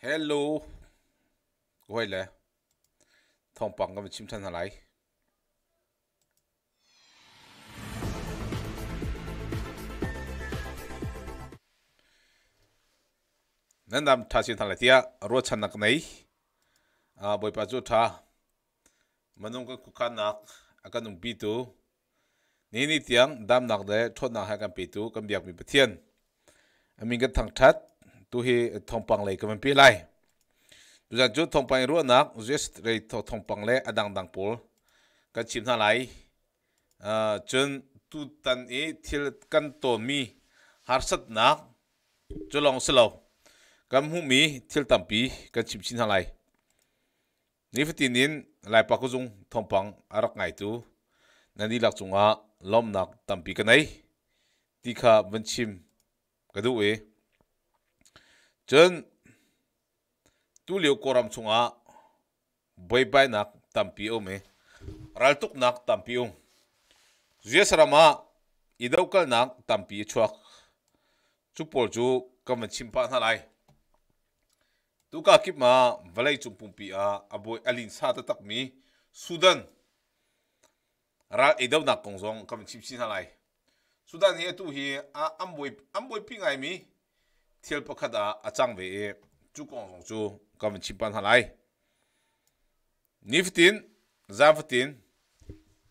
Hello. Quay lại. Thông bằng cái chim thân lại. nên làm thà xin thằng lại tia rồi chăn nặng này à bồi bà chú thà mà nông cái cuộc khăn nặng à cái nông bị tu nini ni tiếng đam nặng đấy thốt nặng hai cái bị tu cái việc mình bị thiên mình cái thằng thắt tu hi thongpang lei kamen pi lai tu jan chu thongpang ru nak just rei tho thongpang le adang dang pol ka chim na lai a ah, chun tu tan e thil kan to mi harsat nak chulong selo kam hu mi thil tam pi ka chim chin na lai ni fiti nin lai pa ku jung thongpang arak ngai tu na ni lak chunga lom nak tam pi ka nei tikha vanchim ka du e chen tu liu koram chunga boi bai nak tampi ome ral tuk nak tampi um zes mà idau kal nak tampi chuak chu pol chu kam chim pa na lai tu ka kip mà valai chung pum pi a aboi alin sa ta tak mi sudan ral idau nak kong zong kam chim chin na lai sudan he tu hi a amboi amboi pingai mi thiel pakhat ah a achang về chu kong song chu kam chi pan halai niftin zafatin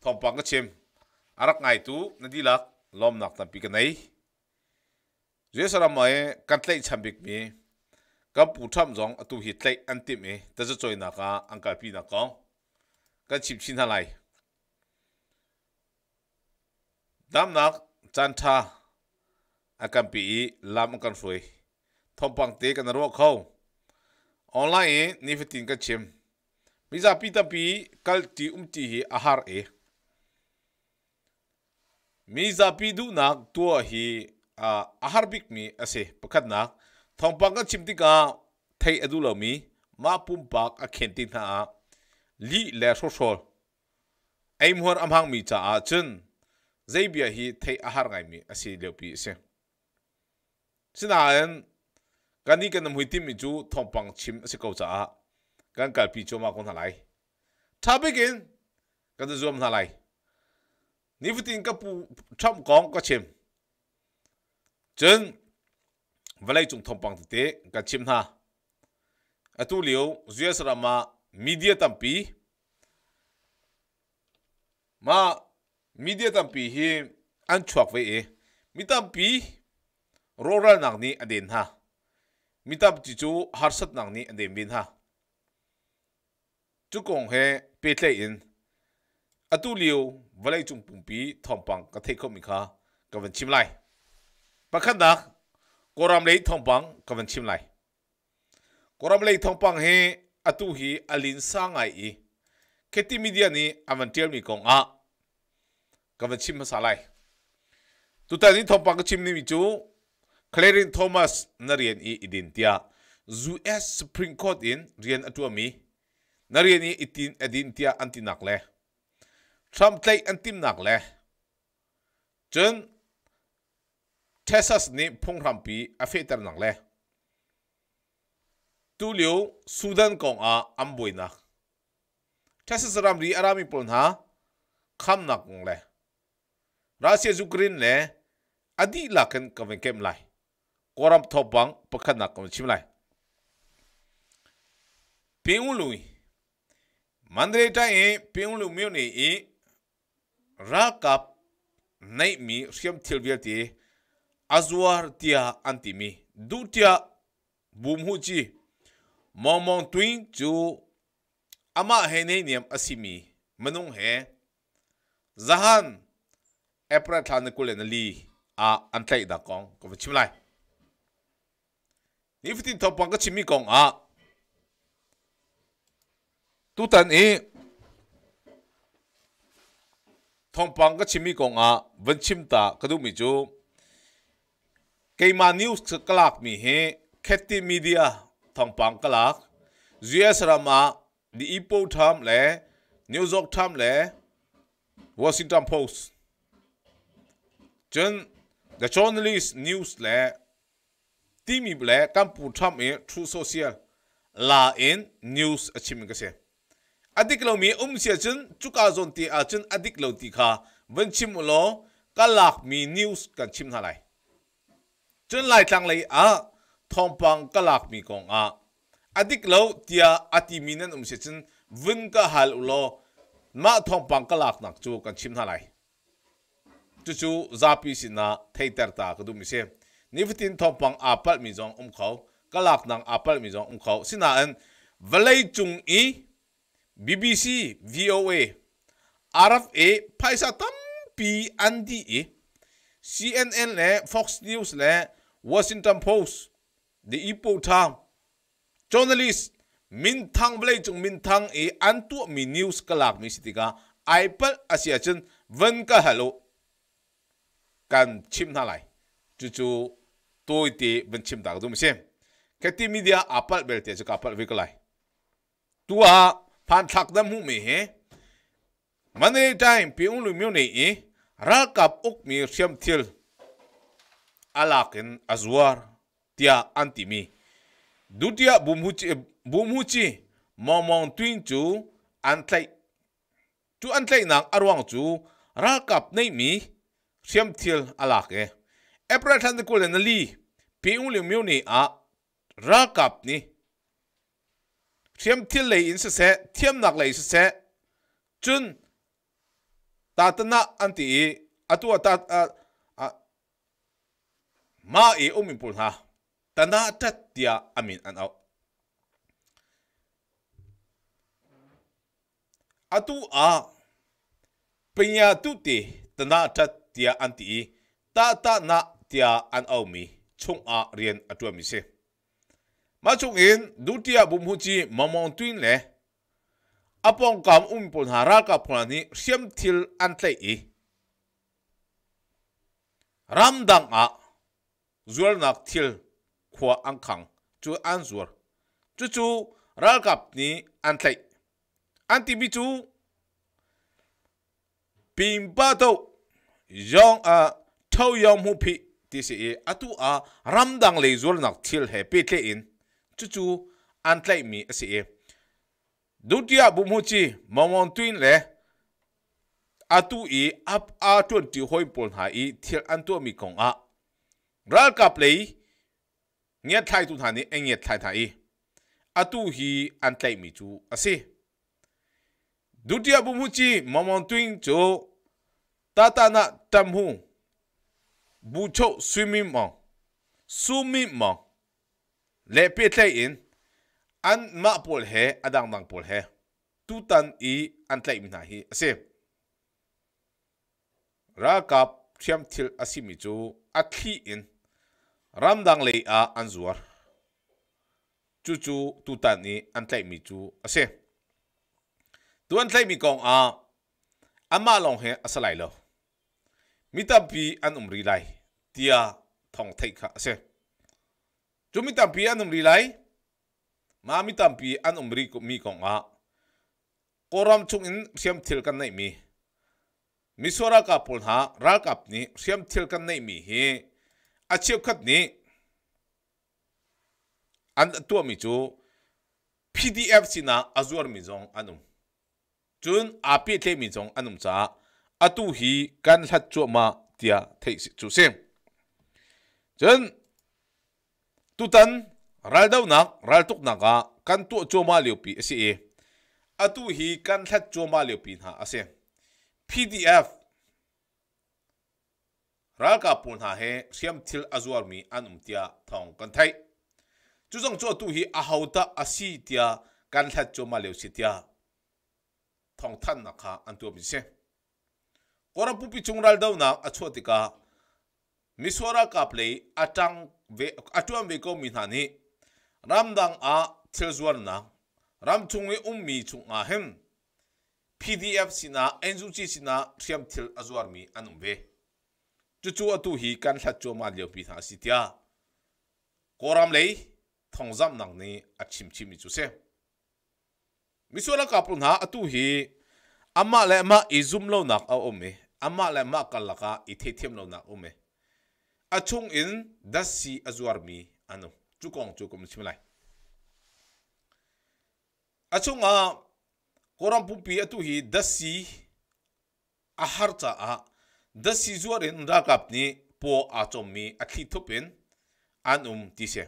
thom pang ka chem arak ngai tu nadilak lom nak ta cái này, dưới je sara mai e kan tlei cham bik mi các bộ tham jong atu hi tlei an ti mi e. ta zo choi na ka angkal pi na ka ka chip chin halai dam nak chan tha akam làm lam cái froi ทอมปังเตกันรัวเขาออนไลน์นี่ฟิตินกันเชมมิซาปีตาปีกัลตีอุมตีฮีอาหารเอมิซาปีดูนักตัวฮีอาหารบิกมีอาเซปกัดนักทอมปังกันชิมติกาไทยอดูเลามีมาปุ่มปากอาเข็นตินหาลีแลโซโซลไอมหัวอัมหังมีจ้าอาจน zai biya hi thei ahar ngai mi asi leopi se sina an กันนี่กันนำหุ่ยทีมมิจูทองปังชิมสิเกาจ้ากันกับปีจูมาคนทลายทับไปกินกันจะรวมทลายนี่ฟุตินกับปูช่ำกองก็ชิมจนวันไรจงทองปังติเตะกันชิมฮะอตุเลียวจุยสรามามีเดียตัมปีมามีเดียตัมปีฮีอันชวกไว้เอมีตัมปีโรรัลนักนี้อเด่นฮะ mitap chi chu harsat nang ni adem bin ha chu kong he pe tle in atu liu valai chung pumpi thompang ka thei khom mi kha ka van chim lai pakhan da koram lei thompang ka van chim lai koram lei thompang he atu hi alin sangai i kheti media ni avantial mi kong a ka van chim ma sa lai tu ta ni thompang ka chim ni mi chu Clarin Thomas na rian i idintia US Supreme Court in rian atuami na rian i itin idintia antinak le Trump tlai antim nak le Texas ni phongram pi a fetar nak le tu liu Sudan kong a amboi nak Texas ram ri arami pon ha kham nak le Russia Zukrin le adi lakan kawen kem lai koram thop bang pakhat nak kom chimlai peung lu mandre ta e peung lu myo ne e ra kap nai mi siam thil vel ti azwar tia anti mi du tia bum hu chi mong mong twin chu ama he nei niam asimi manung he zahan april than kulen li a antlai da kong ko chimlai ifti to pang ka chimi kong a ah. tu tan i e. thong pang ah. ka chimi công à, ven chim ta cái du mi chú, cái mà news cái klak mi he kheti media thong pang klak gs rama di ipo tham le new york tham le washington post chen the journalist news le ตีมีเปล่กัมพูชาเองทูโซเชียลลาเอ็นนิวส์อาชิมกันเสียอดีกเรามีอุ้มเสียจนจุกอาจนตีอาจนอดีกเราตีค่ะวันชิมโลก็หลักมีนิวส์กันชิมทลายจนไล่ตังเลยอ่ะทองปังก็หลักมีกองอ่ะอดีกเราเตียอติมีนันอุ้มเสียจนวันก็ฮัลโลมาทองปังก็หลักหนักจูกันชิมทลายจู่ๆซาปีสินะไทยเตอร์ตาก็ดูมิเสียนิฟตินทอมปังอาปัลมีจองอุ้มเขากลักนางอาปัลมีจองอุ้มเขาสินาอันเวลยจุงอีบีบีซีวีโอเออาร์เอฟเอไพซาตัมปีอันดีอีซีเอ็นเอ็นและฟ็อกซ์นิวส์และวอชิงตันโพสต์เดอีโปทามจอร์นัลิสมินทังเวลยจุงมินทังเออันตัวมีนิวส์กลักมีสิติกาไอเปิลอาเซียชนวันก็ฮัลโหลกันชิมนาไลจู่ๆ tôi thì vẫn chim đào đúng xem cái team media Apple bel thì chắc apal việc lại tua phan thắc đâm hụm mì mà nơi time ông lưu miêu này ra cặp ốc mi xem thiel alakin azwar tia antimi dutia bumhuchi bumhuchi momong twin chu antlai chu antlai nang arwang chu ra cặp này mi xem thiel alake အပရထန်ကိုလနလီပေဦးလမျိုးနေအာရာကပ်နီเทียมที่เลยอินเสเสเทียมหนักเลยเสเสจุนตาตนะอันตีอตัวตามาเออมิปุลฮะตนะจัดเดียอามินอันเอาอตูอาปัญญาตุติตนะจัดเดียอันตีตาตานะ tia an au mi chung a rian atua mi se ma chung in du tia bum hu chi mamong tuin le apong kam um pon hara ka phona ni siam thil an tle i ram dang a zual nak thil khwa ang khang chu an zual chu chu ral kap ni an tle an ti bi chu pim pa to yong a thau yong mu phi ti si e atu a ramdang le zol nak thil he pe tle in chu chu an tlai mi a si e dutia bu mu chi momon twin le atu E, ap a 20 hoi pol ha i thil an tu mi kong a ral kap le nge thai tu thani enge thai thai atu hi an tlai mi chu a si dutia bu mu chi momon twin chu tata na tam hu bu cho sumi mong sumi mong le pe tle in an ma pol he adang dang pol he tu tan i an tle mi na hi ase ra kap thiam thil asimi chu a khi in ram dang le a an zuar chu chu tu tan i an tle mi chu ase tu an tle mi kong a ama long he asalai lo mi ta pi an um ri lai tia thong thai kha se chu mi ta pi an um ri lai ma mi ta pi an um ri ko mi ko nga koram chung in siam thil kan nei mi mi sora ka pol ha ra kap ni siam thil kan nei mi hi a chiep khat ni an tua mi chu pdf sina azur mi jong anum chun api te mi jong anum cha အတူဟီကန်လှတ်ချွမာတရားထိတ်ချူစင်ဂျန်တူတန်ရာဒေါနာရာတုကနာကကန်တူချွမာလျပီအစီအတူဟီကန်လှတ်ချွမာလျပီနာအစင် PDF ရာကပွန်ဟာဟဲဆီယမ်သီလ်အဇဝါမီအန်အမ်တယာထောင်ကန်ထိုင်ကျူဇုံချောတူဟီအဟောတာအစီတယာကန်လှတ်ချွမာလျစီတယာထောင်ထန်နခါအန်တူဘီစင် korapupi chungra l dau na achuatika miswara kaplei atang ve atuam ve ko mi hani ramdang a thilzwarna r a m c h u n g e ummi chunga hem pdf sina e n z u c i sina t i a m t i l azwarmi anumve chuchu atu hi kan thla chu ma lyo pi tha sitia koram lei thongzam nang ni achim chimi chu se miswara kapun a atu hi ama le ma izum lo nak a ome ama le ma kalaka ithe thiam lo na ume achung in dasi azuar mi anu chukong chukum chimlai achung a koram pumpi atu hi dasi a harcha a dasi zuar in rakap ni po a chom mi a thi thupin anum ti se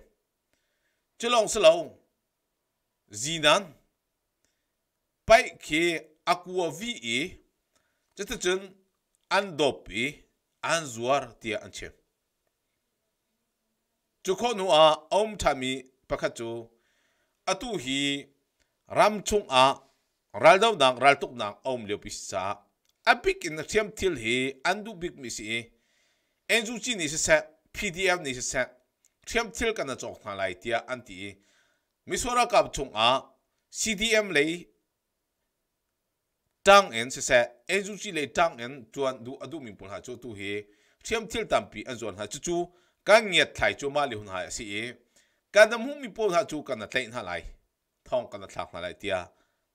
chulong selo zinan pai ke akua vi e chata andopi anzwar tia anche tukonu a om thami pakhatu atu hi ramchung a raldo nang raldup nang om lopsa hi andu bigmis e enju chi ni sa pdf ni sa thiam til ka na chok thang lai tia anti miswara kap a cdm le tang en se se e ju chi le tang en chuan du adu min pon ha chu tu hi thiam thil tampi an zon ha chu chu ka ngiat thai chu ma li hun ha si e ka dam hu mi pon ha chu kan na tlein ha lai thong kan na thlak na lai tia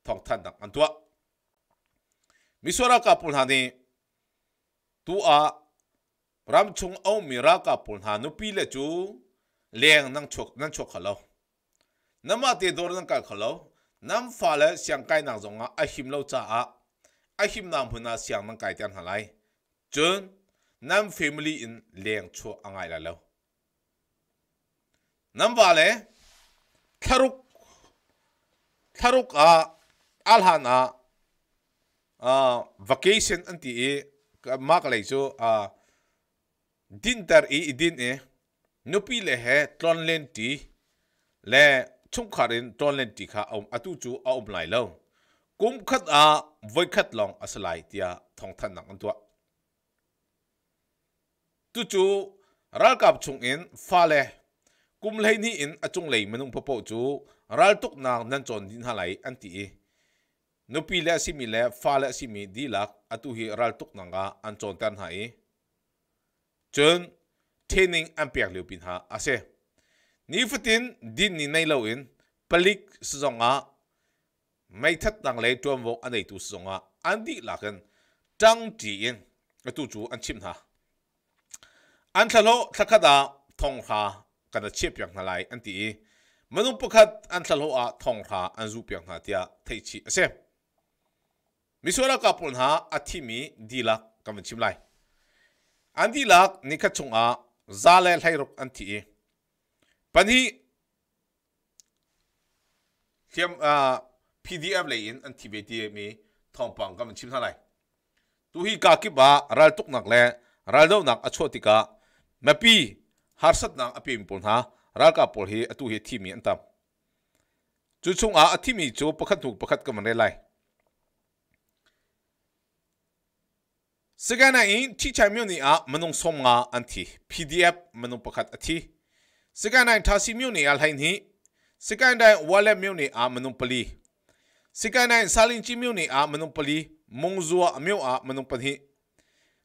thong than dak an tua mi sora ka pon ha ni tu a ram chung au mi ra ka pon ha nu pi le chu leng nang chok nang chok khalo nama te dor nang ka khalo nam fa le siang kai nang zonga a him lo cha a ai him nam huna siang nang kai tian lại, chun nam family in leng chu angai la lo nam này, tharuk tharuk a alhan a à vacation anti e mak lai chu à, din tar e din e pi le hè, tròn lên ti le chung kharin tron len ti kha om um, atu chu om um lại lâu kum khat a à, voi khat long asalai tia à, thông than nặng antua tu chu ral gặp chung in fa le kum lei ni in achung lei manung popo chu ral tuk nang nan chon din halai anti e nupi le simi le fa le simi di lak atu hi ral tục nang ga à, anh chon tan ha e chun training ampiak liu pin ha ní ni tin đi ní nei lâu in palik sezong a mấy thất đang lấy truân vô anh ấy tu sung à anh đi là gần trang trí yên tu chú anh chim ha anh thằng lo thằng cái đó thong ha cái đó chip yang lại anh đi mình không bắt anh thằng lo à thong ha anh du yang ha tiệt thấy chi xem mi số là cặp ha à thì mi đi là cái mình chim lại anh đi là nick chung à ra lên hay rồi anh đi, bạn hi thiêm à PDF เลยอันทีเบตีมีทองปังก็มันชิมเท่าไหร่ตัวฮีกากิบะรัลตุกนักแลรัลดนักอชวติกะมปีฮาร์สัตนักอภิมปุนฮะรัลกาปอลเฮอตุเฮทีมีอันตามจุดชงอาอธิมีจูประคัตถูกประคัตก็มันได้ไล่စကန်နိုင်တီချိုင်မြို့နေအားမနုံဆုံးငါအန်တီ PDF မနုံပခတ်အတီစကန်နိုင်သာစီမြို့နေအားလှိုင်းဟိစကန်တိုင်းဝါလက်မြို့နေအားမနုံပလီ sikai nai salin chi miu ni a manung pali mong zua miu a manung panhi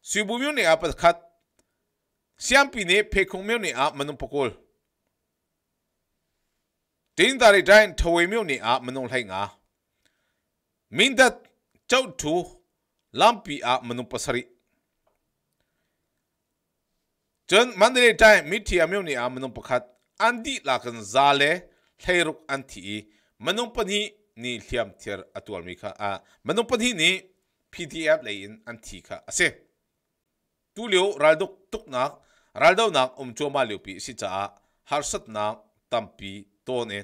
suibu miu ni a pat khat siam pi ne phe khong miu ni a manung pakol tin dari dain thawei miu ni a manung lai nga min dat chau thu lampi a manung pasari 전 만드레 타임 미티 아묘니 아므농 파캅 안디 라칸 잘레 헤룩 안티 마농 파니 ni hliam thiar atual mi kha a ah, manung pan hi ni pdf lei in an thi kha ase tu leo raldok tuk nak raldo nak um choma leo pi si cha harsat nak tampi ton en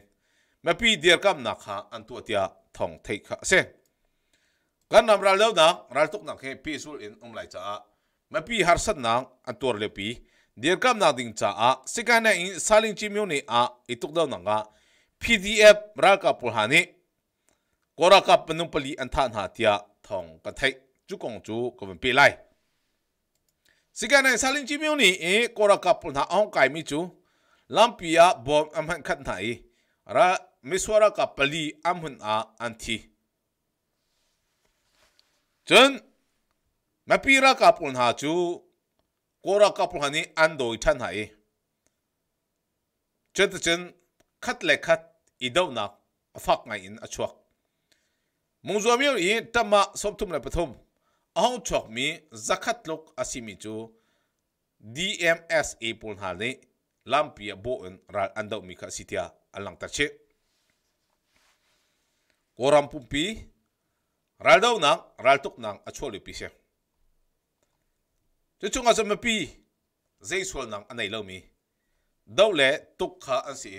ma pi dir kam nak kha an tu tia thong thei kha ase kan nam raldo nak raltok nak he pi sul in um lai cha ma pi harsat nak an tur le pi dir kam nak ding cha a sikana in saling chi myo ni a ituk do nanga pdf ra ka pul hani กรากับปนุปลีอันท่านหาเทียทองกันไทยจุกงจูกบันปีไลสิกงนในซาลินจิมิวนี่เอกรากับปนหาองคงไก่มิจูลัมปียาบอมอัมันขัดไหนระมิสวรกับปลีอันหุนอาอันทีจนมาปีรากับปนหาจูกรากับปนหานี่อันโดยท่านไหนจนจนคัดเล็กคัดอีดวนักฟักไงอินอชวก mungzo mi i tama soptum na pathum ahong chok mi zakhat lok asimi chu DMS e pul hal ni lampia bo en ral andau mi kha sitia alang ta che koram pumpi ral dau nang ral tuk nang acholi pi se chu chung asam pi zai sol nang anai lo mi dau le tuk kha an si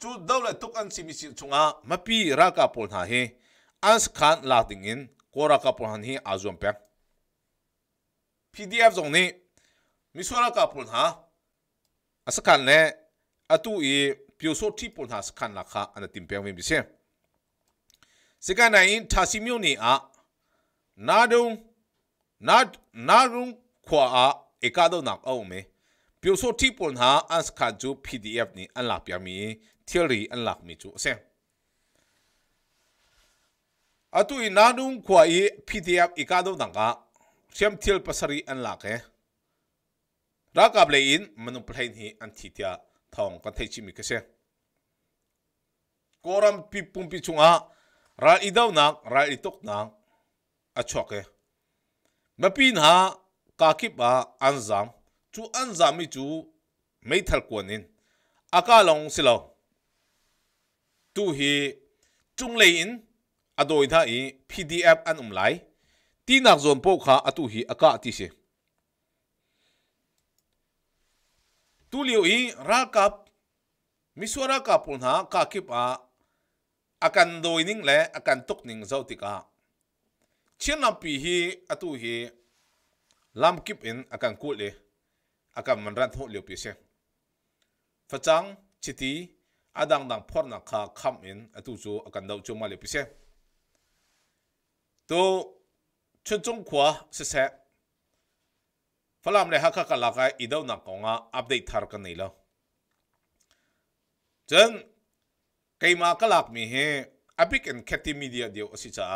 chu dau le tuk an si mi si chunga mapi ra ka pol na he ans khan la dingin kora ka pulhan hi azom pe pdf zong ni misora ka pulha askan ne atu i pyoso ti pulha skan la kha an tim pe mi bi se sikan na in thasi myo ni a na dong na na rung khwa a ekado nak au me pyoso ti pulha ans kha ju pdf ni an la pya mi theory an lak mi chu se atui nanung khua i pdf ikado danga siam thil pasari an lake ra kap le in manung plain hi an thitia thong ka thei chimi kase koram pi pumpi chunga ra idau nak ra itok nak achoke mapin ha kakip a anzam chu anzam mi chu mei thal konin aka long silo tu hi chung le in อดอยท่าอี PDF อันอุ่มไหลตีนักจวปพกขาอตุฮีอากาศที่เสตุลิวอีรักกับมิสวรากับปุ่นหากาคิบอาอาการดอยนิ่งและอาการตกนิ่งเจ้าติกาเช่นลำปีฮีอตุฮีลำคิบอินอาการกูเลยอาการมันรันทุ่เลียวพิเศษฟังชิตีอาดังดังพอนักขาคำอินอตุจูอาการดาวจูมาเลียวพิเศษตัวชุนจงขวาสิเสะฟลามเลยฮักกะลักันอีดาวนักงาอัปเดตทารกันนี่ละจังกี่มากลักมีเหอภิกันคัติมีเดียเดียวสิจ้า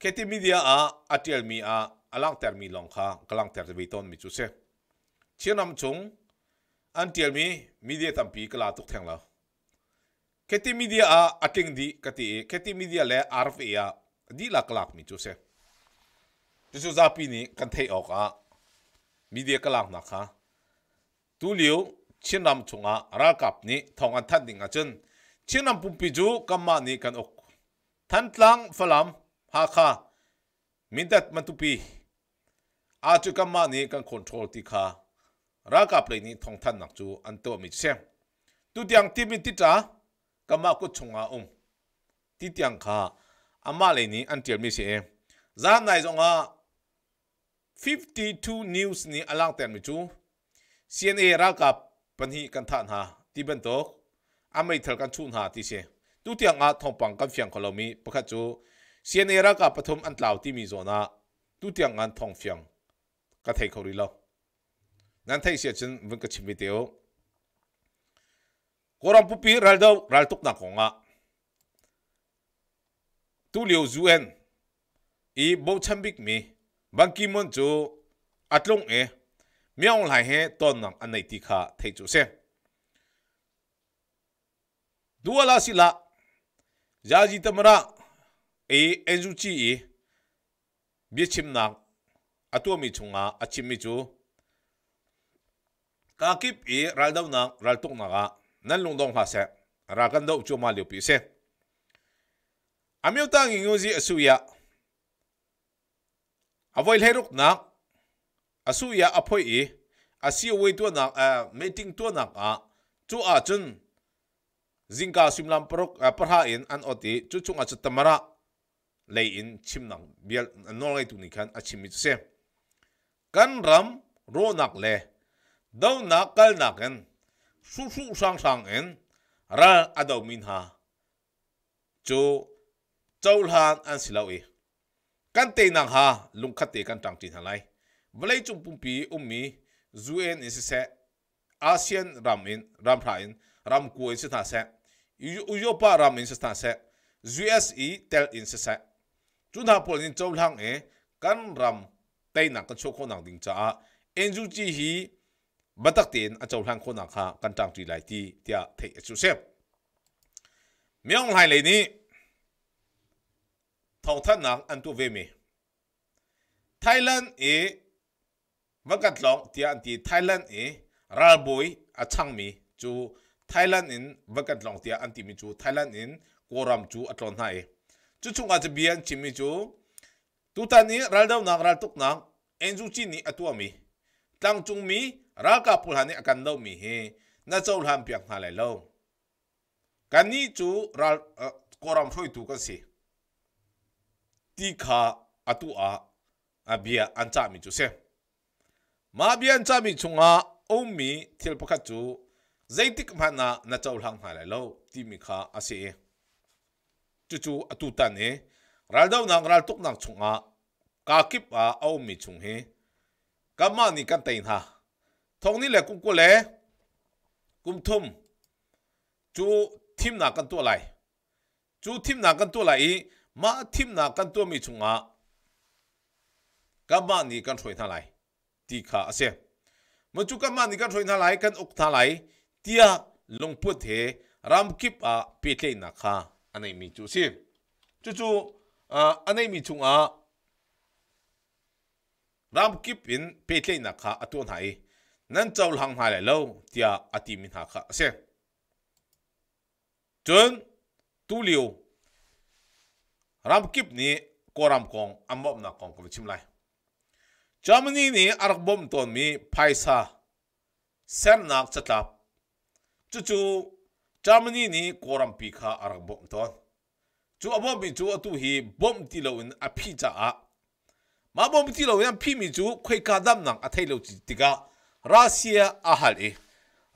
คัติมีเดียอ่ะอัติลมีอาอัลังเทอร์มีลงข่ะกลังเทอร์วิตอนมิจุเซเชื่อนำชงอันเตอร์มีมีเดียตั้มปีกลาตุกแทงละคัติมีเดียอ่ะอัติงดีคัตติคัีติมีเดียเลออาร์ฟเอียดีหลักหลักมีจุดเซจุดุดาปีนี้กันเทีออกอ่ะมีเดียกลักหนักะตูเหลียวเชินอนำชงอ่ะรักกับนี้ทองอันทัดดิ่งอะจนเชินอนำปุ่มปีจูกำมานี้กันออกทันลังฟลัมฮาค่ะมินเด็ดมันตุปีอาจุกำมานี้กันคอนโทรลติค่ะรักกับเลงนี้ทองทันหนักจูอันตัวมีเซีตุเตียงที่มิติจ้ากำมากุชงอ่ะอุ้มที่เตียงค่ะอามาเลนี่อันเดียวมีเช่จำได้จงอ่ะ52 นิวส์นี่อัลลังเตียนมิจู CNA รักกับปัญหากันทานฮะที่เป็นตัวอเมริกันชุนฮะที่เช่ตุ้ดียงอ่ะทองปังกันเสียงของเรามีประคจู CNA รักกับปฐมอันเล่าที่มีโซน่าตุ้ดียงอันทองเฟียงก็เที่ยวรีล็อกนั่นไทยเสียจนวันก็ชิมไปเดียวกรมปุ๊บปรัลดูรัลตุกนักของอ่ะ tu liu zuen i bo cham bik mi bang ki mon chu atlong e miao lai he ton nang anai ti kha thei chu se dua la sila ya ji tamra e enju chi i bi chim nang atu mi chunga achim mi chu ka kip i ral dau nang ral tok na ga nan lung dong pha se ra kan dau chu ma liu pi se အမျိုးသားငင်ငိုစီအစုရအဝိုင်လေရုကနာအစုရအဖွဲအစီအဝေးတွနာအမီတင်းတွနာကကျူအချွန်းဇင်ကာဆွမ်လမ်ပရုတ်ပရဟာအင်အန်အိုတီကျူချုံအချတမရာလေအင်ချင်နံဘီယနော်လေတူနီခန်အချင်မီစေကန်ရမ်ရိုနက်လေဒေါနာကလနာကန်ဆူဆူဆန်းဆန်းအင်ရာအဒေါမင်ဟာကျူ châu han an si lo i kan te nang ha lung khat te kan tang tin halai vlei chung pum pi um mi zu en in se asian ram in ram phra in ram ku in se tha se uyopa ram in se tha se USE tel in se se chu na pol in châu lang e căn ram tei nang kan cho kho nang ding cha en zu chi hi batak tiền a châu lang kho nang kha kan trăng ti lại đi. tia thấy chú se Miếng hài này ni thông thân nàng ăn tu về mi Thailand ấy e vẫn gặt lọng thì ăn thì Thailand ấy e ra bồi ở chăng mi chú Thailand in vẫn gặt lọng thì anh thì mi chú Thailand in cô ram chú ở tròn hai e. chú chung ở biển chỉ mi chú tu ta ni ra đâu nàng ra tuk nàng anh chú chi ni atua mi tăng chúng mi ra cả này hani akan đâu mi he na châu làm việc hà lại lâu cái ni chú ra cô eh, ram thôi tu cái gì ti kha atu a abia ancha mi chu se ma bia ancha mi chunga omi thil pakha chu zaitik mana na chau hlang ha lai lo ti mi kha ase chu chu atu ta ne ral dau nang ral tuk nang chunga ka kip a omi chung he ka ma ni kan tain ha thong ni le kum ko le kum thum chu thim na kan tu lai chu thim na kan tu lai มาทิมนากันตัวมีชุงอากันมานี่กันถอยท่าไหลตีขาเสียมันจุกันมานี่กันถอยท่าไหลกันอกท่าไหลเตียลงพุทเถรำคิบอาปีเตนักขาอันนี้มีจุสิจู่จู่อ่าอันนี้มีชุงอารำคิบอินปีเตนักขาอตัวไหนนั่นเจ้าหลังหายแล้วเตียอติมินหักขาเสียจนตู้เลียว ram kip ni ko ram kong am bom na kong ko chim lai germany ni arak bom ton mi paisa sem nak chatap chu chu germany ni ko ram pi kha arak bom ton chu abom bi chu atu hi bom ti lo in a phi cha a ma bom ti lo yan phi mi chu khoi ka dam nang a thai lo chi tika russia a hal e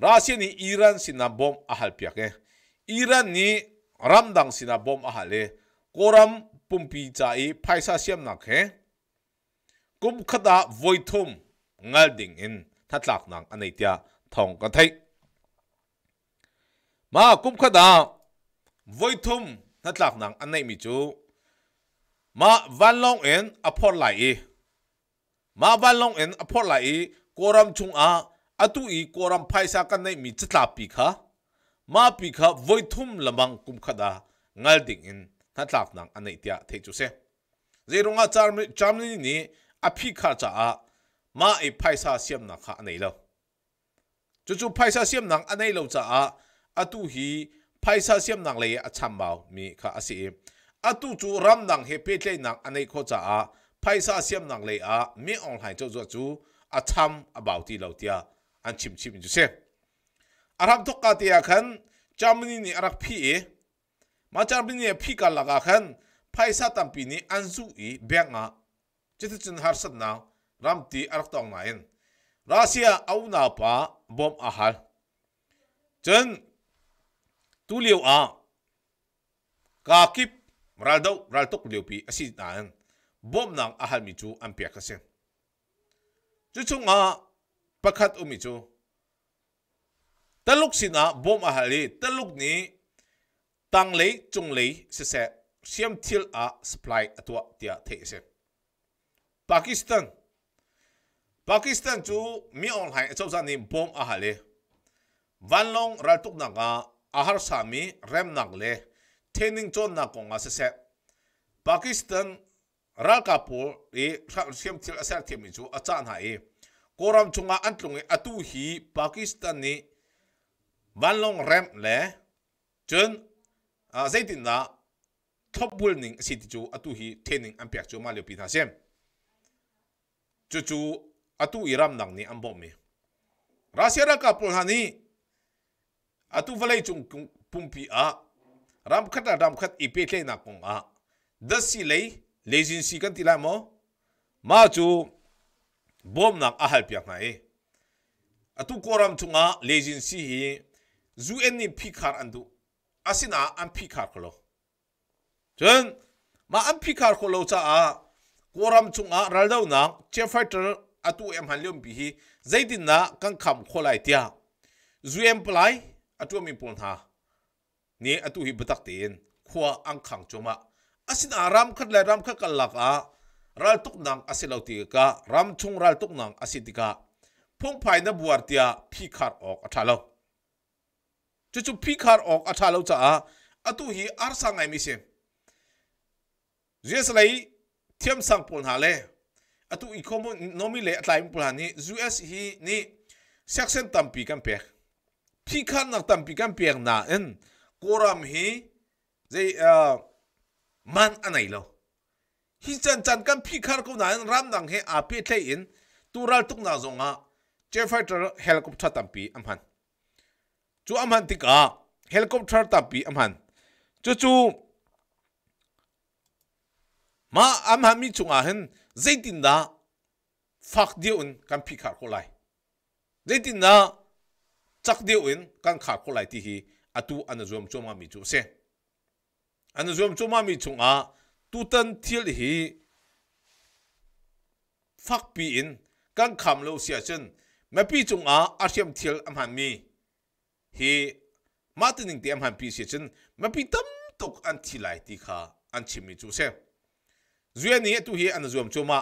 russia ni iran sina bom a hal piak e iran ni ramdang sina bom a hal e koram pumpi chai phaisa siam nak he kum khata voithum ngal ding in thatlak nang aneitia thong ka thai ma kum khata voithum thatlak nang anei mi chu ma van long en apor lai e ma van long en apor lai e koram chung a atu i koram phaisa kan nei mi chitla pi kha ma pi kha voithum lamang kum khada ngal ding in na tlak nang anei tia thei chu se zerunga chamni ni aphi kha cha a ma e paisa siam na kha anei lo chu chu paisa siam nang anei lo cha a atu hi paisa siam nang le a cham bao mi kha asi atu chu ram nang he pe tle nang anei kho cha a paisa siam nang le à, mi ong hai chu chu chu a cham about ti lo tia an chim chim chu se arab thok ka tia khan chamni ni arak phi e มาจารบินีพิกานละกันไพ่ซาตัมปีนี้อันซูอีเบียงอ่ะจิตจินฮาร์สนารัมตีอักตองนายนรัสเซียเอาหน้าปาบอมอาหารจนตุเลียวอ่ะกาคิบรัลดูรัลตุกเลียวปีอสินานบอมนังอาหารมิจูอันเปียกเสีงจุดชงอ่ะประคัดอุมิจูตลุกสินะบอมอาหารตลุกนี้ tăng lấy chung lấy sẽ sẽ xem thiel a supply atua tia thế sẽ Pakistan Pakistan chú mi on hai cho ra niệm bom a hale van long ral tuk na ga ahar sami rem nak le nên chon na ko nga se se Pakistan ral kapur e xem thiel a ser thiam chu a chan hai anh chunga antlung e, tu hi Pakistan ni van long rem le chun à d a y tin na t o p b u r ning si ti chu atu hi t e ning am pek chu ma le pi t a sem chu c h atu iram nang ni ambom mi rasia ra ka pul hani atu valai chung pumpi a ram k a t a ram khat ipe tle na kong a dasi l a i lejin si kan tila mo ma chu bom n a n g a hal piak na e atu koram chunga lejin si hi zu en i p i k a r andu อาศินะอันพิการก็ลจนมาอันพิการก็ลจะจ้าก็รำจุงอารัลดาวนังเจฟไฟเตอร์อัตุเอ็มฮันเลียมบีฮีใจดินนะกังคำขอลไยเตียจูเอ็มพลายอัตุมีปุ่นฮะนี่อัตุฮีบตักเตียนขวาอังคังจอมาอาศินะรำคัดเลยรำคัดกันลักอารัลตุกนังอาศิลาติกะรำจุงรัลตุกนังอาศิติกะพงไพ่เนบัวเตียพิการออกอัตลา chú chu phi khar ok atha à, lo cha à tu hi ar sang ai mi xem, jes lai thiam sang pol ha à tu i khomo nomi le atlaim pol ha ni us hi ni section tampi kan pe phi khar nak tampi kan pe na en koram hi zai man anai lo hi chan chan kan phi khar ko na ram dang he a à pe tle in tural tuk na zonga chefaitor helicopter tampi amhan chú chu amhan tika helicopter tapi amhan chu chu ma amhan mi chunga hen zaitin da fak diun kan phi khar ko lai zaitin da chak diun kan khar ko lai ti hi atu à, anazom choma mi chu se anazom choma mi tu tutan thil hi fak pi in kan kham lo sia chen ma pi chunga arhem à, thil amhan mi hi, martin ing tiam han pi se chen ma pi tam tok an thi lai ti kha an chimi chu se zuya ni tu hi an zum chu ma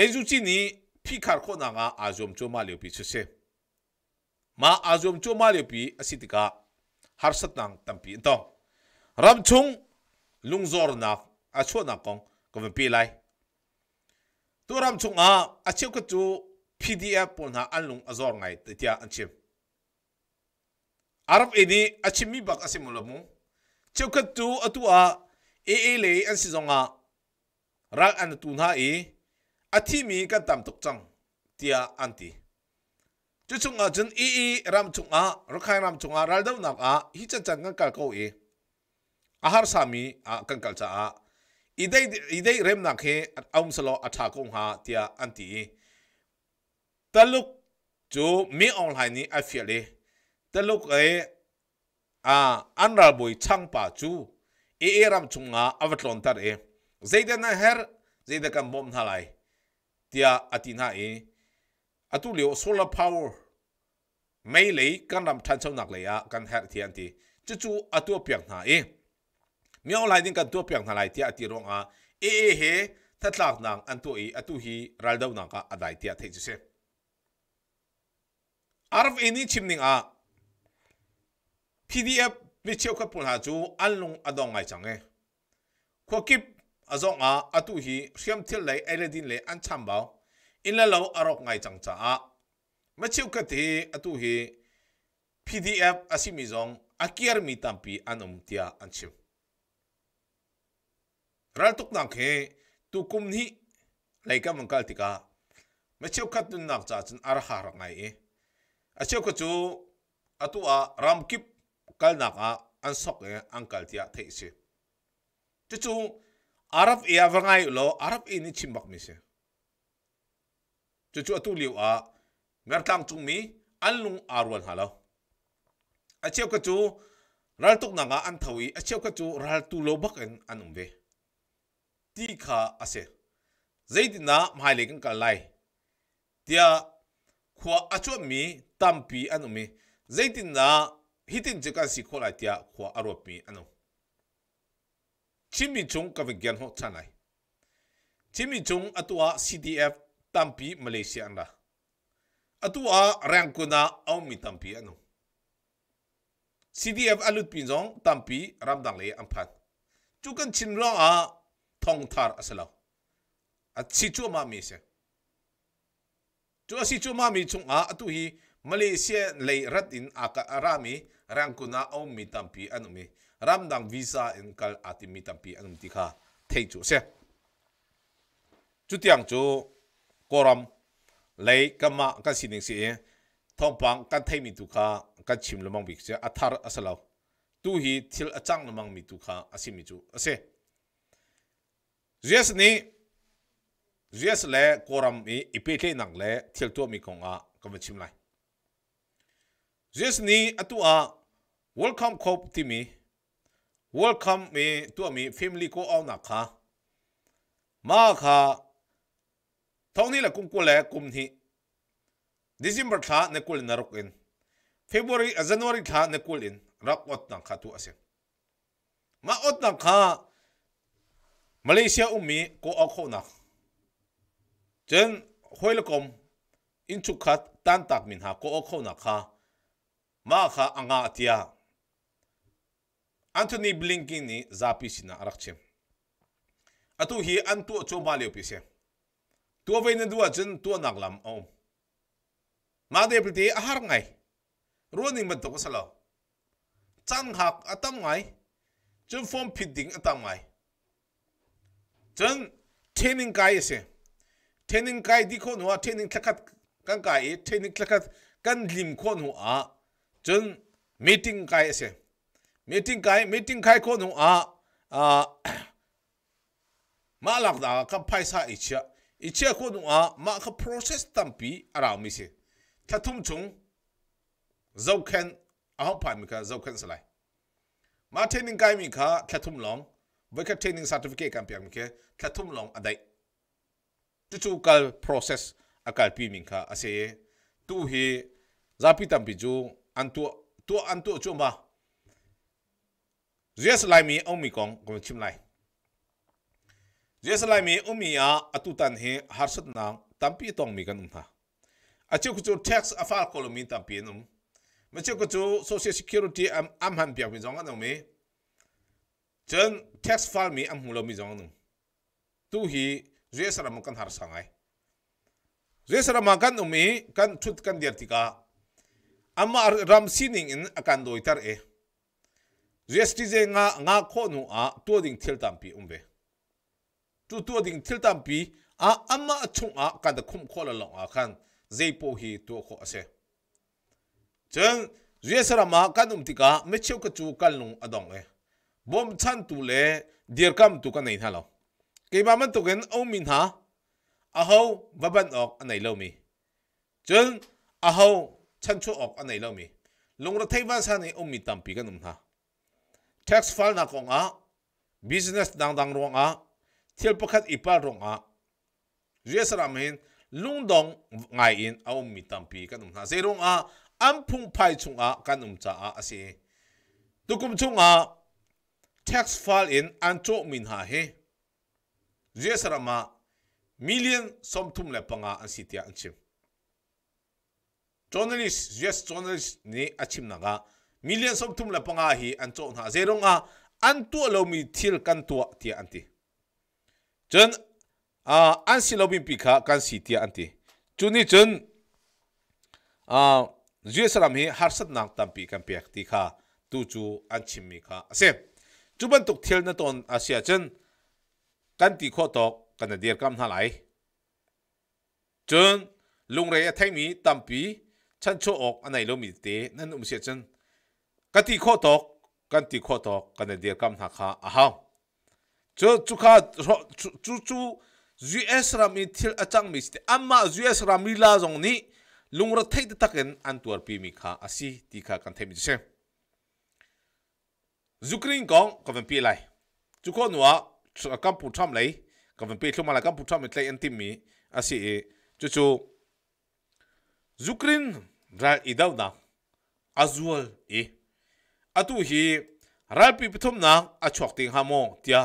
en zu chi ni pi khar kho na nga a zum chu ma le pi chu se ma a zum chu ma le pi asitika har sat nang tam pi to ram chung lung zor na a chu na kong ko pi lai tu ram chung a a chu ka chu pdf pon ha an lung azor ngai tia an chim arab edi achimi bak asimulamu chaukat tu atua e e le an si zonga rak an tu na e athimi ka tam tok chang tia anti chu chung a chun e e ram chung a rokhai ram chung a ral dau nak a hi chan chan kan kal ko e ahar sami a kan kal cha a idei idei rem nak he aum salo atha ko ha tia anti e. taluk chu mi online ni a fiale แต่ลูกเออ่าอันราบุยช่างป่าจูเอเอรำชงอาอวัตลอนตัดเอใจเดนเฮร์ใจเดกันบอมทลายเตียอตินาเออตุเลียวโซลาร์พาวเวอร์ไม่เลยกันรำทันชงนักเลยอะกันเฮร์เทียนทีจู่ๆอตัวเปียกหนาเอมีเอาลายดิ้งกันตัวเปียกหนาลายเตียอติรองอาเอเอเฮทัดลากนางอันตัวอีอตุฮีรัลดาวนังก็อดายเตียเทจิเซอาร์ฟเอนี่ชิมนิงอา pdf ลิเชียวขับปุ่นหาจูอันลงอดองไงจังเอขวกิบอาจงอาอตุฮีเชื่อมเที่ยวเลยเอเลดินเลยอันชัมบ่าวอินละเราอารมณ์ไงจังจ้ามาเชียวกัดฮีอตุฮี pdf อาศิมิจงอาเกียร์มีตัมปีอันอมเตียอันชิวรัลตุกนักเฮตุกุมนี้เลยก็มังกรติกามาเชียวกัดตุนนักจ้าจนอารหารังไงเออาเชียวกัดจูอตุอารัมกิบ kal nak a an sok e an kal tia thei se chu chu arab e ai lo arab e ni chimbak mi se chu chu atu liu a mertang chung mi an lung arwan halo a cheu ka chu ral tuk nanga an thawi a cheu ka chu ral tu lo bak en an um ve ti kha ase zaidina mhai lekin kal lai tia khua achu mi tampi an umi zaitin na ฮิตินจิกัสิโคไลติอาขวาอรุปีอันนู้ชิมิจงกับเกียนหัวชานไยชิมิจงอตัว CDF ตั้มปีมาเลเซียนละอตัวเรียงกุนาเอามีตั้มปีอันนู้ CDF อัลุดปีจงตั้มปีรับดังเลยอันพัดจุกันชิมร้องอาทงทาร์สละอชิจูมามีเสีจุกันชิจูมามีจงอ่ะอตัวฮี Malaysia lei rat in aka arami rangkuna om mitampi anumi ramdang visa in kal ati mitampi anum tikha thei chu se chutiang chu koram lei kama ka sining si eh. thompang kan thei mi tu kha ka chim lomang bik se athar asalau tu hi thil achang lomang mi tu kha asimi chu ase yes ni yes le koram i ipe nang le thil tu mi konga chim lai ยิ่งนี้ตัวว e ลคัมครบที่มีวอลคัมมีตัวมี f a มล l y ก็เอาหนักค่ะมาค่ะท้องนี้แหละกุมกุลเลยกุมที่ December ท่าเนกุลนรกอิน f e b r u a r น j a n u ี r y ท่าเนกุลอินรักอดหนักค่ะตัวเองมาอดหนักค่ะมาเลเซียอุ้มมีก็เอาคนอหนักจนฮวยละกมอินชุกัดตันตักมินหาก็เอาค้หนักค่ะ ma kha anga tia Anthony Blinken ni zapi sina arakche atu hi antu chu ma le pise tu ve na du chen tu nak lam om ma de pliti ahar ngai ruani mat to sala chang hak atam ngai chen form fitting atam ngai chen training kai se training kai dikho no training thakat kan kai training thakat kan lim khon hu a chun meeting kai se meeting kai meeting kai ko nu a a ma lak da ka paisa ichya ichya ko nu a ma ka process tampi ara mi se thatum chung zau khen a hom pa mi ka zau khen salai ma training kai mi ka thatum long với các training certificate kan piang mi ke thatum long adai chu chu kal process akal pi mi ka ase tu hi zapi tampi chu ăn tua tua ăn tua chuông ba yes lai mi ông mi kong kong chim lai yes lai mi ông mi ăn atu tan he har sat nang tampi tong mi kan um à chưa có chỗ tax a fal kolom mi tampi num mà chưa có chỗ social security am am han biểu mình giống cái nào mi chân tax file mi am hùng lom mi giống nung tu hi dưới sao mà cần har sang ai dưới sao mà cần umi cần chút cần điệt thì ama ramsining in akan doitar e GST je nga nga kho nu a to ding thil tampi umbe tu to ding thil tampi a ama chung a kan da khum kho la long a khan zeipo hi to kho ase chen GS rama kanum tika me cheu ka chu kal nu adong e bom chan tu le dir kam tu ka nei thalo ke ba man tu gen o min ha a ho ban ok anai lo mi chen a ho ฉันชู่วออกอันไหนเรามีลงรถไฟวันสานี่อมมีตั้มปีกันนุ่มฮะ tax f ้ l e นักองอ่ะ business ดังดังรองอ่ะเที่ยวประคัดอีปาร์รองอ่ะเรองสรามินลุงดองไงอินอุ้มมีตั้มปีกันนุ่มฮะเซรองอ่ะอันพุงไปชงอ่ะกันนุ่มจ้าอ่ะสิตุกุมชงอ่ะ tax file อินอันโจมินหาเฮเรองสรามา million สมทุมเลปังอ่ะอันสิทธิ์อันชิม journalist yes journalist ni achim naga million som tum la panga hi an chon ha zeronga an tu lo mi thil kan tu ti anti chen a an si lo bin pi kha kan si ti anti chuni chen a jesalam hi harsat nak tam pi kan pek ti kha tu chu an chim mi kha ase chuban tuk thil na ton asia chen kan ti kho tok kan dir kam na lai chen lungrei a thaimi tampi chân chỗ ốc anh ấy lo mi tế nên um sẽ chân cái tí khó tóc cái tí khó tóc cái này điều cam hạc ha à hao chú chú khá chú chú US ram mi thil achang mi ste amma US ram mi la zong ni lungra thai ta taken an tuar pi mi kha asi ti kha kan themi se zukrin kong kavan pi lai chú có nữa cam phụ trăm vấn bị thua mà là cam phụ lấy anh tìm mi à sĩ chú chú Ukraine ral i dau na azual i atu hi ral pi pithum na a chok ting ha mo tia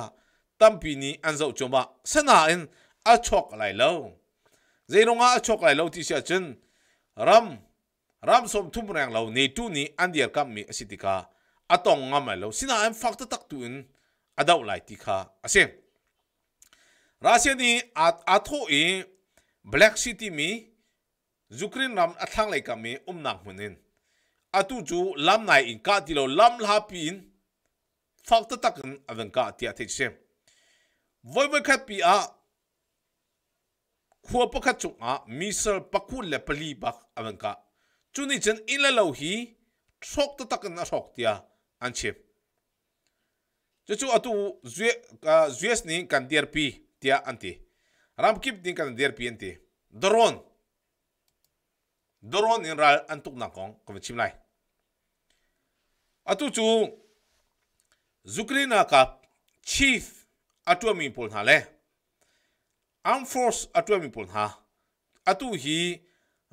tampi ni an zau choma sana in a chok lai lo zeinonga a chok lai lo ti sia chen ram ram som thum rang lo ne tu ni an dia kam mi asitika atong nga mai lo sina an fakta tak tu in adau lai ti kha ase rasia ni at atho e black city mi zukrin ram athang lai kam me umna hunin atu chu lam nai in ka tilo lam la pin fakta tak aven ka ti athi sem voi voi khat pi a khu pa khat chu a misal paku le pali ba aven ka chu ni chen in la lo hi thok ta tak na thok tia an chi chu chu atu zue zues ni kan tier pi tia an ti ram kip ni kan der pi an ti drone doron in ral an tuk na kong kom chim lai atu chu zukrina ka chief atuami pol na le armed force atuami pol ha atu hi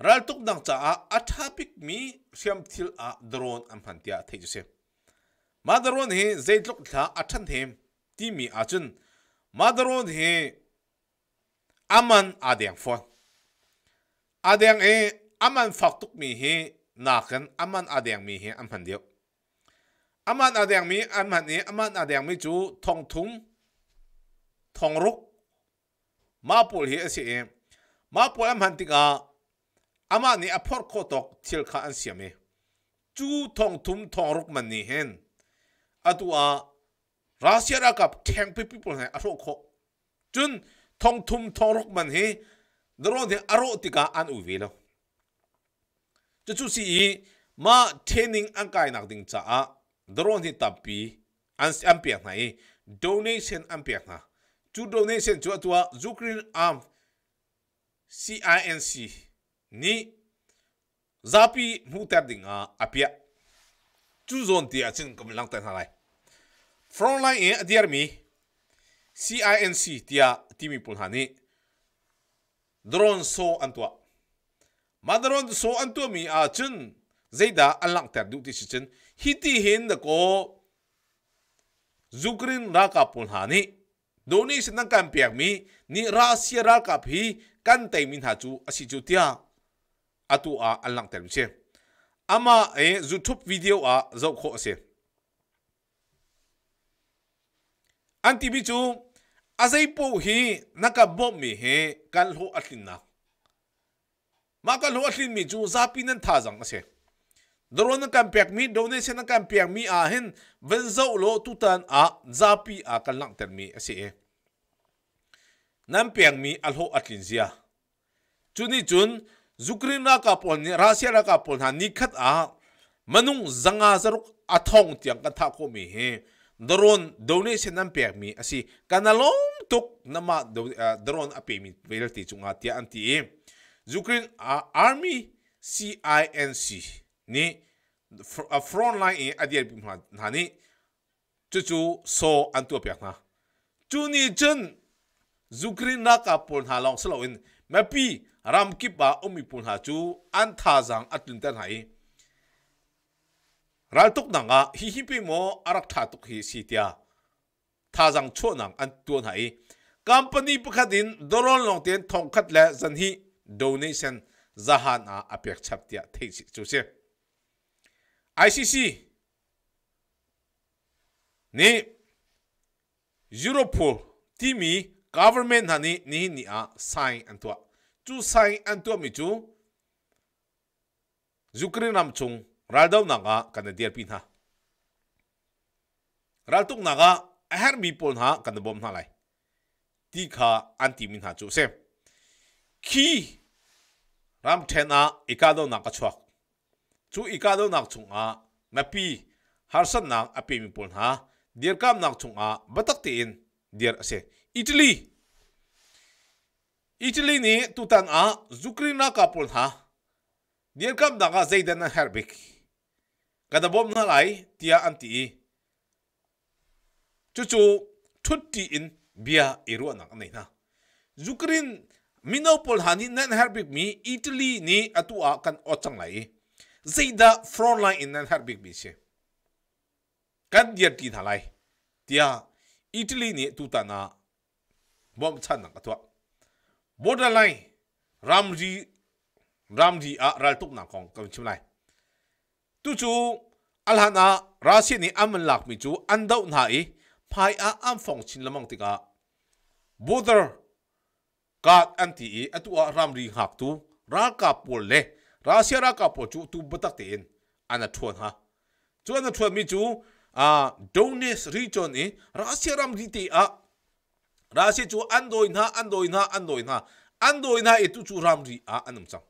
ral tuk dang cha a athapik mi siam thil a doron an phantia thei ju se ma doron he zeitlok tha atan them ti mi achun ma doron he aman adeng phone adeng e aman faktuk mi hi nakan aman adeng mi hi am handiu aman adeng mi am hani aman adeng mi chú thong thum thong ruk ma pul hi ase em ma pul am hantinga ama ni aphor kho tok thil kha an siame chu thong thum thong ruk man ni hen atua russia ra kap theng pe people ha aro kho chun thong thum thong ruk man hi dro de aro tika an u vi velo Cucuci i ma tening angkai nak ding ca a drone hi tapi ans ampiak nai donation ampiak na chu donation chu atua Ukraine am CINC ni zapi mu ta ding a apiak chu zon ti a chin kom lang ta na lai frontline in the army CINC tia timi pulhani drone so antua madaron so an tu mi a chun zeida an lang ter du ti si chun hi ti hin da ko zukrin ra ka pun ha ni do ni sin nang kan piak mi ni ra sia ra ka phi kan tai min ha chu asi chu tia atu a an lang ter mi se ama e youtube video a zo kho ase anti bi chu azai po hi naka bom mi he kan ho atlin na มากลรู้ว่าที่มีจูซาปีนั้นท่าจังเสียดรอนกันเปียกมีดนเนชันกันเปียกมีอาเห็นววนเจ้าโลตุตันอาซาปีอากันหลังเติมมีเสียนั่นเปียกมีอัลโฮอัตลินเซียจุนี่จุนจุครินรักกับปนรัสเซียรักกับปนฮันนิคัดอามันุ่งจังอาสรุกอาทองเตียังกันทากูคมีเหฮดรอนดนเนชันนั่นเปียกมีเสียกันนั่งล้มตุกนั่นมาดรอนอภิียมีเวลตีจุงอาเตียอันทีเครนอาร์มี่ซีไอเอ็นซีนี่ front line อันเดียบมานานี่จู่ๆโซอันตัวเปียกนะจูนี่จน u k เครนนักปุ่นหาลองสลาวินเมื่อปีรำคิบบาอมีปุนหาจูอันท่าจังอัดลินเตนหายรัลตุกนังะฮิฮิปิโมอรักท่าตุกฮิสิตยาท่าจังชั่วนังอันตัวหายกัมปนีประคดินดรอนลงเตียนทองคัดและจันที donation zahan a apek chap tia thei chi chu se ICC ni Europol timi government hani ni ni a sign antwa chu sign antwa mi chu Ukraine nam chung raldaw na nga kan dir pin ha raltuk na ga her mi pol ha kan bom na lai ti kha anti min ha chu se khi ram then a ikado na ka chuak chu ikado nak chung a mapi harsan nang api mi pon ha dir kam nak chung a batak ti in dir ase italy italy ni tutan a zukrina ka pon ha dir kam da ga zaidan na herbik kada bom na lai tia anti chu chu thut ti in bia irua nak nei na zukrin minopol hani nan harbik mi italy ni atua kan ochang lai zida front line in nan harbik mi se kan dia ti thalai tia italy ni tutana bom chan nang atwa border line ramji ramji a ral tuk na kong kan chim lai tu chu alhana rasi ni aman lak mi chu andau na e phai a am phong chin lamang tika border kat anti e atua ramri hak tu ra ka pol le ra sia ra ka pol chu tu batak te in ana thuan ha chu ana thuan mi chu a dones region e ra sia ram ri te a ra sia chu andoi na andoi na andoi na andoi na e tu chu ram ri a anam chang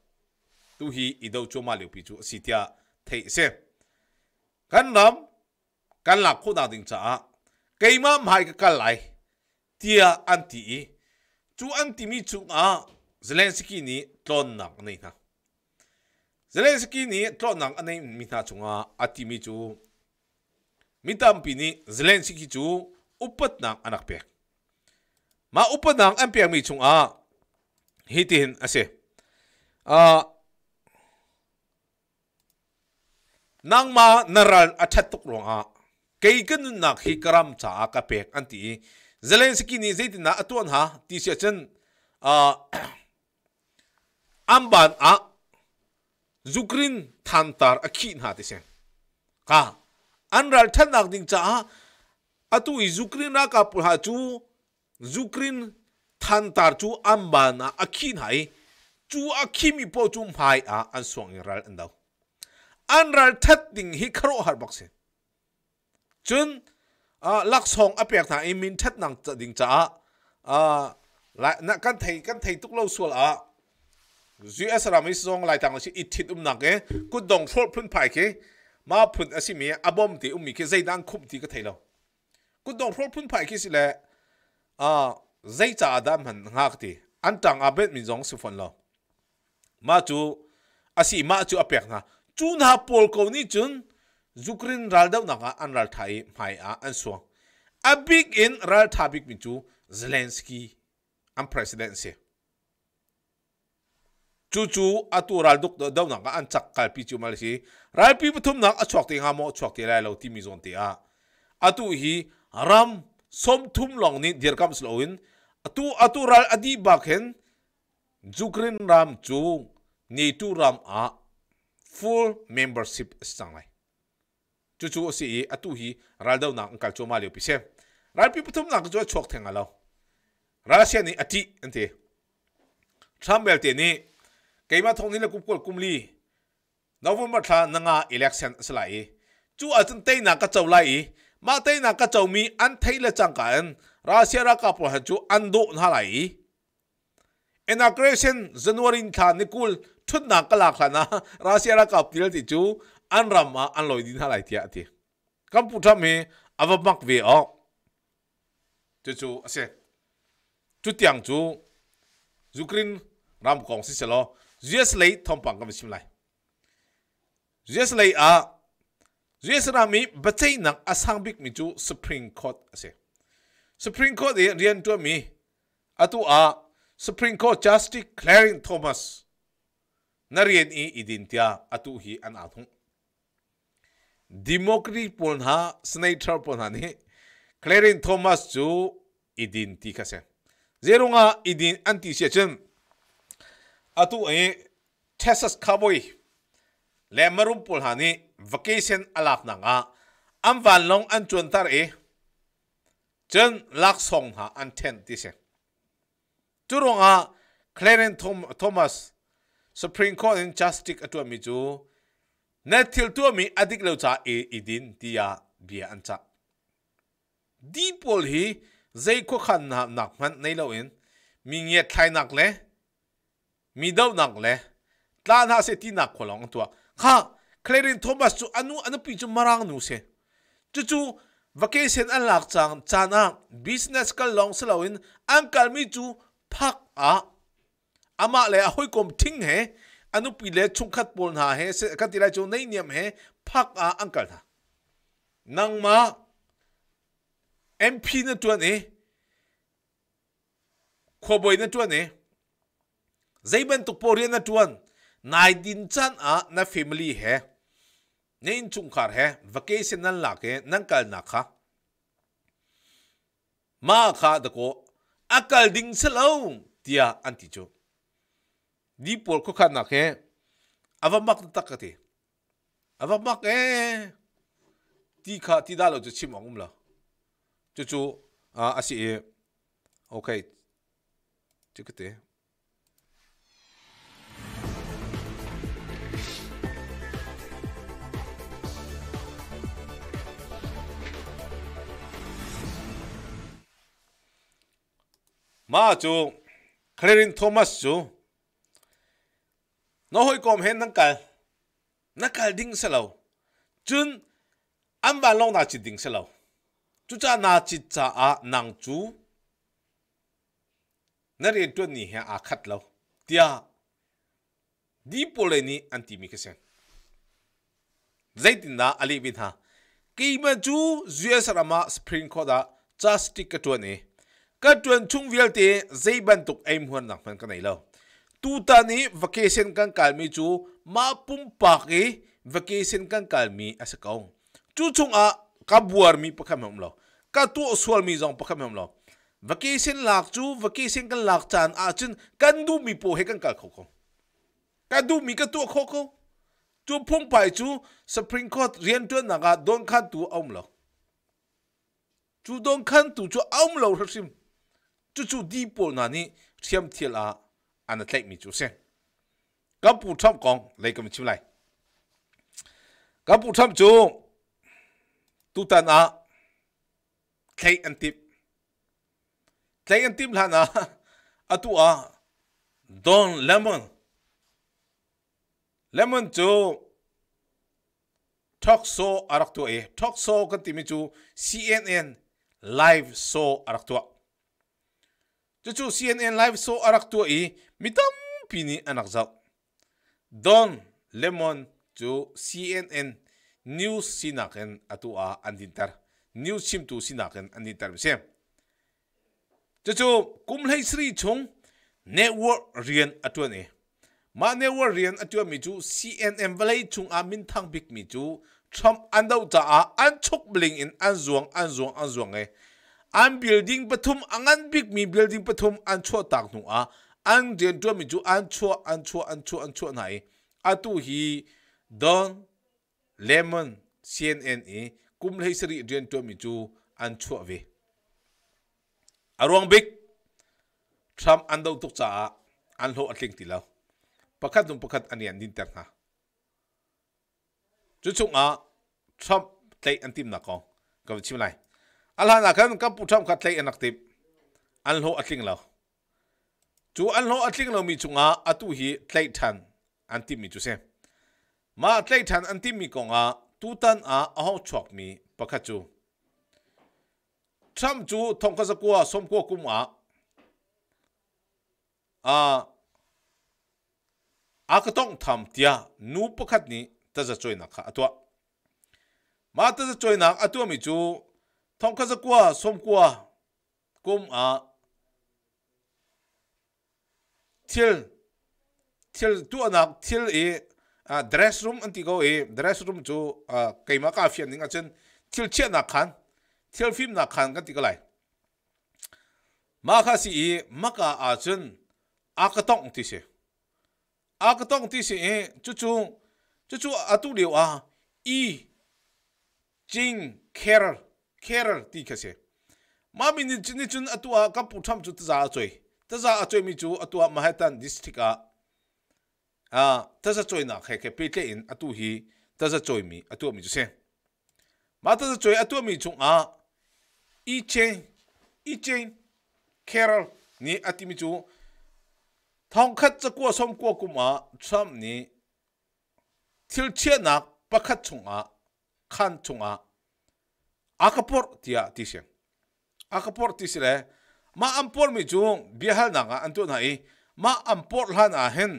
tu hi i do chu ma liu pi chu si tia thei se kan ram kan la khu da ding cha keima mai ka kalai tia anti e chu an timi chú à zelensky ni tròn nak này na zelensky ni tlon nak anei mi na chunga atimi chu mitam pini zelensky chu upat nak anak pek ma upat nak an pek mi chunga hitin ase a nang ma naral athatuk longa keikanun nak hikaram cha ka pek anti Zelensky ni zai na atuan ha ti se chen amban a Ukraine than tar a khi na ti sen ka an ral than nak ding cha atu i Ukraine ra ka pul ha chu Ukraine than tar chu amban a a khi nai chu a khi mi po chu mai a an suang ral an dau an ral that ding hi kharo har bak sen chun Ah, à lắc song áp Biệt thằng em mình thắt nặng đình trả à lại nãy căn thầy căn thầy túc lâu xua là US làm ít song lại thằng là chỉ ít thịt um nặng cái cứ đồng phốt phun phải cái mà phun ác à, xí à bom thì um mì cái dây đang khum thì cái thầy lâu cứ đồng phốt phun phải cái xí lệ à dây trả đam hẳn ngạc thì anh tàng abet à, mình giống sư phận lâu mà chú ác à, xí mà chú áp Biệt na chú na pol câu ni chun zukrin ral deuh nanga an ral thai mai a an suang a big in ral tha big min chu zelensky an president se chu chu atu ral duk do deuh nanga an chak kal pi chu mal ral pi puthum nak a chok te nga mo chok te lai lo ti mi zon te a atu hi ram som thum long ni dir kam sloin atu atu ral adi bak hen zukrin ram chu ni tu ram a full membership sang lai chú chú chu si tu hi đâu raldo na uncal chu ma le pise ral pi puthum na chu chok thenga lo ra sia ni ati ante thamel te ni keima thong ni la kup kol kumli november tha nanga election slai chu atun te na ka chau lai ma te na ka chau mi an thei la chang kan ra sia ra ka po ha chu an do na lai inauguration january tha nikul thun na kala khana ra sia ra ka pil ti chu อันรำมาอันลอยดินอะไรลเทียทีกัมพูชาเมอาวมักเวอจู่จู่เสจุดยังจู่ยูเครนรำกองสิเชลอยูเลยทอมปังกัมชิมไลยูเลยอเอสรามีบัตรใจนักอสังบิกมิจูสป p r งคอ Court เสียส r ริง Court เรียนตัวมีอาตัวอ่ะส p r ิงค Court Justice Clarence Thomas นัสนารียนอีอิดินทียอาตัวฮีอันอาทุง democracy punha senator punha ni Clarence Thomas chu idin ti khase zerunga idin anti sechen atu ai Texas Cowboy le marum punha ni vacation alak na am van long an tar e chen lak song ha an ten ti se churunga Clarence Thomas Supreme Court in Justice atu mi chu na thil tu mi adik lo cha e idin tia bia an cha di pol hi zai ko khan na nak man nei lo in mi nge thai nak le mi dau nak le tla na se ti nak kholong tua kha Clarin Thomas chu anu anu pi chu marang nu se chu chu vacation an lak chang chana business kal long saloin uncle mi chu phak a ama le a hoi kom thing he anu pile chung khat bol na he se ka tilai chu nei niam he phak a uncle tha nang ma mp na tu ne khoboi na tu ne zaiban tu pori na tuan nai din chan a na family he nein chung khar he vacation nan la ke nan kal na kha ma kha da ko akal ding selo tia anti chu ni por ko kana ke h ava mak takati ava mak e ti kha ti dalo chu chim ong la chu chu a asi e okay chikte 마조 크레린 토마스 조 nó hoi kom hết nang kal na kal đỉnh se lo chun am ba long na chi đỉnh se lo chú cha na chi cha a nang chu na re tu ni he a khat lo tia lên ní anh tìm cái ke dây zaitin da ali bin ha khi mà chú chu zue sarama spring có da cha stick ka tu ni ka tuan chung vial thì dây ban tuk em huan nang phan cái này lo tuta ni vacation kan kalmi chu ma pum paki vacation kan kalmi asakaung chu chung a ka buar mi pakham ham lo ka tu sual mi jong pakham ham lo vacation lak chu vacation kan lak chan a chin kan du mi po he kan kal kho kho kan du mi ka tu kho kho chu phung pai chu supreme court rian tu na ga don khan tu aum lo chu don khan tu chu aum lo rasim chu chu di po na ni thiam thiel a anh lấy mình chú xem có bù thâm con lấy cái mình chịu lại có bù chú tu tân à lấy anh tiếp lấy anh tiếp là na à tu à don lemon lemon chú talk show arak tu e talk show cái tìm chú CNN live show arak tu chú CNN live show arak tu i mitam pini anak zau Don Lemon chú CNN news sinaken atu a andintar news chim tu sinaken andintar sem chu chu kumlai sri chung network rian atu ni ma network rian atu mi chú CNN valai chung a min thang big mi chu Trump andau ta a an chuk bling in an zuang an zuang an zuang eh an building pathum angan big mi building pathum an chua tak nu a an rian tu mi chu an chua an chua an chua an chua nai tu hi don lemon cnn e kum lei sari rian tu mi chu an chua ve arong big tham an dau tuk cha an lo atling ti lo pakhat dum pakhat an yan din tak ha chu chung a tham tei an tim na ko ka chim lai alhan akan kam putham khat lai anak tip an lo atling lo chu an lo atling lo mi chunga atu hi tlai than an ti mi chu se ma tlai than an ti mi konga tu tan a a ho chok mi pakha chu tram chu thongka zakwa somko kuma a akatong tham tia nu pakhat ni ta za choina kha atwa ma ta za choina atwa mi chu thông khá giấc qua xôm qua cũng à thiel thiel tu anak thiel e à dress room anti go e dress room chỗ à cái mà cà phiền những cái chân thiel chết nạc khăn, thiel phim nạc khăn cái tiga lại mà khá gì e mà cả à chân à cái tông tí xe à cái tông tí xe e chú chú chú chú à tu điều à e jing care kerer ti kase ma min ni chin chin atwa ka pu tham chu za choi ta za choi mi chu atwa mahatan district a a ta za choi na khe khe pe te in atu hi ta za choi mi atu mi chu se ma ta za choi atu mi chu a i chen i chen kerer ni ati mi chu thong khat cha ko som ko ku ma chunga khan chunga akapor tia tisya akapor tisile ma ampor mi chung bihal na nga antu na i ma ampor la na hen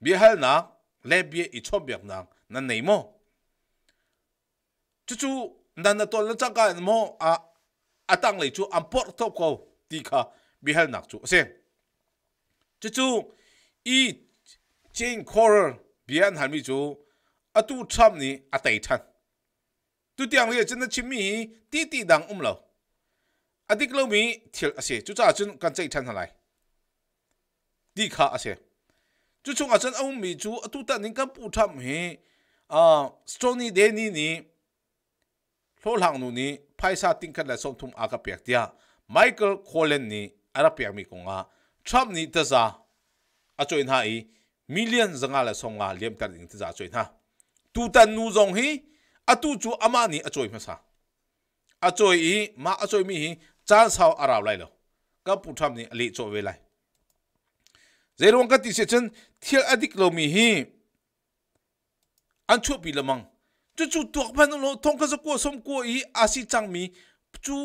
bihal na lebye i chobyak na na nei mo chu chu na na tol na chaka mo a atang le chu ampor top ko tika bihal nak chu se chu chu i chain coral bian halmi chu atu cham ni atai than tu tiang hi chen chi mi ti ti dang um lo adik lo mi thil ase chu cha chun kan chei than halai ti kha ase chu chung a chen um mi chu atu ta ning kan pu tham he a stony de ni ni lo lang nu ni phai sa ting kan la som thum a ka pek tia michael collen ni ara pek mi ko nga tham ni ta za a choin ha i million zanga la som nga lem tar ding ta za choin ha tu tan nu zong hi atu chu ama ni achoi ma sa achoi i ma achoi mi hi chan sao araw lai lo ka pu tham ni ali cho ve lai zerong ka ti se chen thiel adik lo mi hi an chu pi lamang chu chu tuak pan lo thong ka ko som ko i asi chang mi chu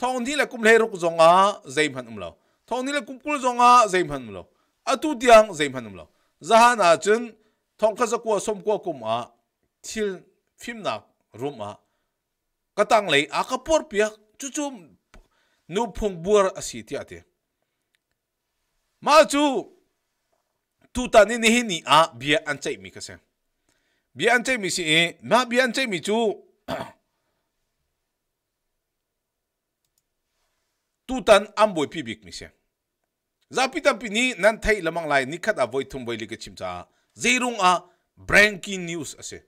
thong ni la kum le rok zonga zaim han um lo thong ni la kum kul zonga zaim han um lo atu tiang zaim han um lo zahana chen thong ka ko som ko kum a thil ฟิมนักรุมอ่ะก็ตั้งเลยอากาปอร์เปียกจู่ๆนูพงบัวอสิที่อ่ะเตมาจู่ตูตานี่นี่นี่อ่ะเบียอันใจมีก็เสียเบียอันใจมีสิเอมาเบียอันใจมีจู่ตูตันอัมบวยพี่บิ๊กมีเสีย zapitam pini nan thai lamang lai nikhat avoid thum boili ke chimcha zeirung a breaking news ase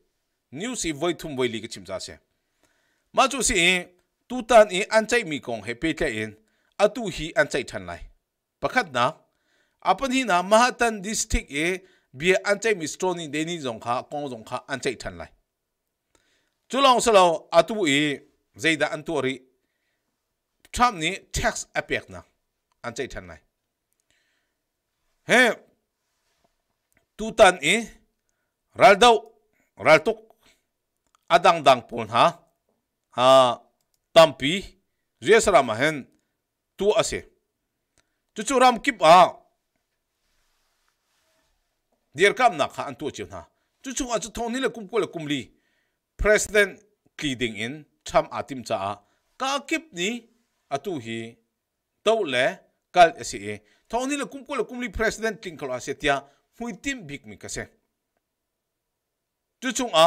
new si voi thum voi li ke chimja se ma chu si tu tan e an chai mi kong he pe ka in atu hi an chai than lai pakhat na apan hi na mahatan district e bia an chai mi stone de ni jong kha kong jong kha an chai than lai chu long sa lo atu e zeida an tu ri tham ni tax apek na an chai than lai he tu tan e raldau raltuk adang dang dang pon ha ha tampi rias ram hen tu ase chu chu ram kip a dir kam na kha an tu chi na chu chu a chu thong le kum ko le kum li president pleading in tham atim cha a ka kip ni atu hi tau le kal ase e thong ni le kum ko le kum li president king ko ase tia hui tim big mi ka se chu chu a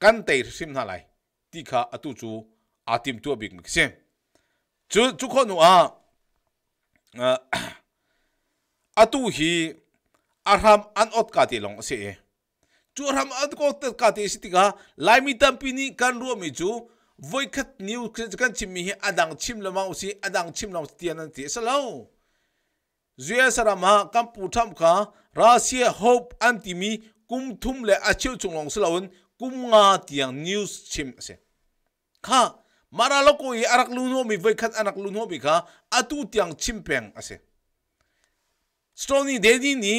kan te sim na lai ti kha atu a atim tu big mik sem chu chu kho nu a atu hi arham an ot ka ti long se e chu arham an ko ka ti si ti ga lai mi tam pi ni kan ru mi chu voi khat new kan chim mi hi adang chim lama usi adang chim lam ti an ti sa lo zuya sarama kam pu tham kha rasia hope antimi kum thum le achiu chung long sa lawun kum nga tiang news chim se kha mara lo ko i arak lu no mi ve khat anak lu no bi kha atu tiang chimpeng ase stony dedi ni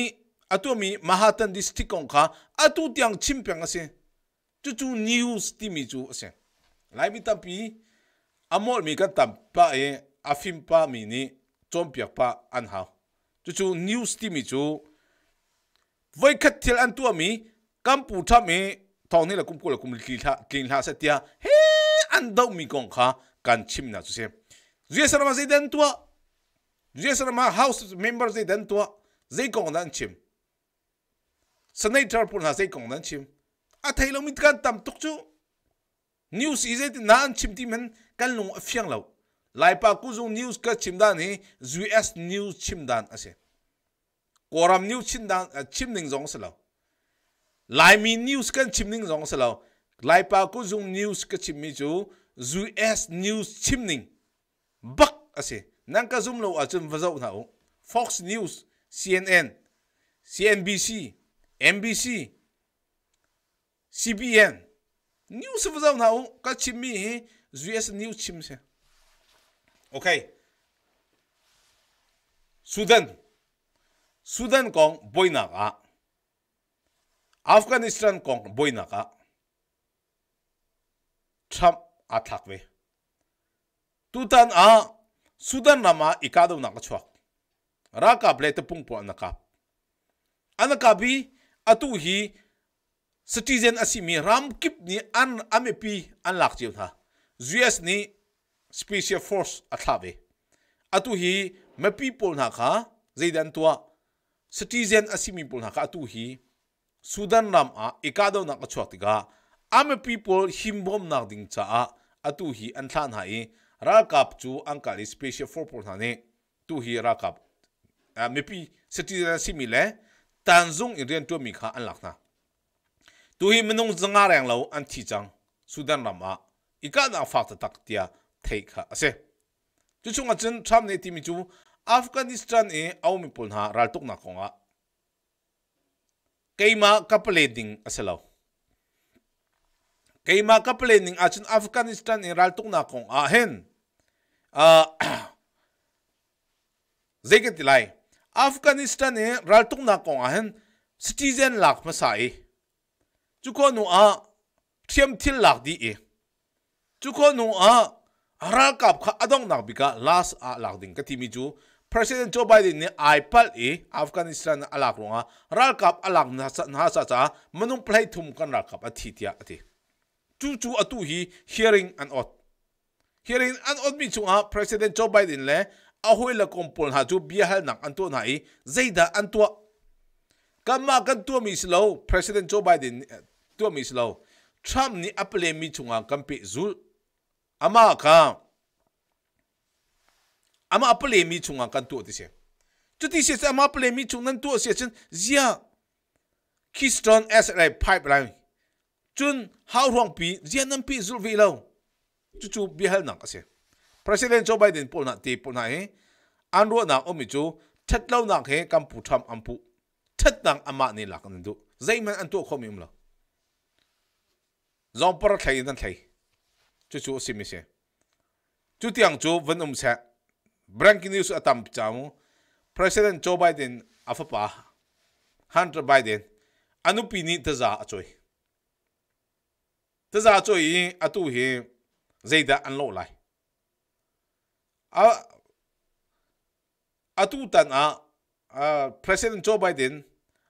atu mi mahatan district kong kha atu tiang chimpeng ase chu chu news ti mi chu ase lai mi tapi amol mi ka tam pa e afim pa mi ni chompiak pa an ha chu chu news ti mi chu voi khat thil an tu mi kampu tha mi thong ni la kum kul kum ki tha kin la sa tia he an do mi kong kha kan chim na chu se zia sa ma zaidan tua zia sa ma house members zaidan tua zai kong dan chim senator pun ha zai kong dan chim a thai lo mit kan tam tuk chu news is it na an chim ti men kan lung afyang lo lai pa ku zung news ka chim dan hi us news chim dan ase koram news chim dan eh, chim ning zong sa lo lai mi news kan chimning zong sa lo lai pa ko zung news ka chimmi chu zu s news chim chimning bak ase nang ka zum lo achum vazau na o fox news cnn cnbc mbc cbn news vazau na o ka chim he zu s news chim se okay sudan sudan kong boina ka Afghanistan kong boy na ka. Trump atak we. Tutan a Sudan nama ikado na ka chwak. Ra ka ble te pung po anaka. Anaka bi atu hi citizen asimi ram kip ni an amepi an lak jiu na. Zuyas ni special force atak we. Atu hi me people na ka zaydan tua citizen asimi pul na ka atu hi Sudan Ram a ikadaw na kachwatiga, ame people himbom na ding cha a atuhi ang tanhae, rakap chu ang kali special forpor na ni, tuhi rakap. Mepi setidina simile, tanzong irin tuwa mika ang lakna. Tuhi minung zangarang law ang tijang, Sudan Ram a ikadaw fakta taktia take ha ase. Tuchunga chan tram e na itimi chu, Afganistan e aumipul na raltok na konga keima kapaleding asalaw keima kapaleding achin afghanistan in raltuk na kong ahen uh, ah, zeget tilai afghanistan in raltuk na kong ahen citizen lak masai chuko nu a thiam thil lak di e chuko nu a ara kap kha adong nak bika last a lak ding ka timi chu President Joe Biden ni iPal i Afghanistan alak runga ral kap alak na sa na sa manung play thum kan ral kap athi tia ati chu chu atu hi hearing an ot hearing an ot mi chunga President Joe Biden le ahoi la kompol ha chu bia hal nak an tu na i zaida an tu kan ma kan tu mi slow President Joe Biden eh, tu mi slow Trump ni aple mi chunga kan pe zul ama ka ama apale mi chunga kan tu ti se chuti se ama apale mi chung nan tu se chen zia keystone as lai pipeline chun how wrong pi zia nan pi zul vi lo chu chu bi hal nak ase president joe biden pol na te pol na he an ro na omi chu that lo nak he kam pu tham am pu that dang ama ni lak nan du zai man an tu khom im lo zom par thai nan thai chu chu simi se chu tiang chu van um sa Breaking news atam chamu President Joe Biden afapa Hunter Biden anupi ni taza achoi taza achoi atu hi zeida anlo lai a atu tan a uh, President Joe Biden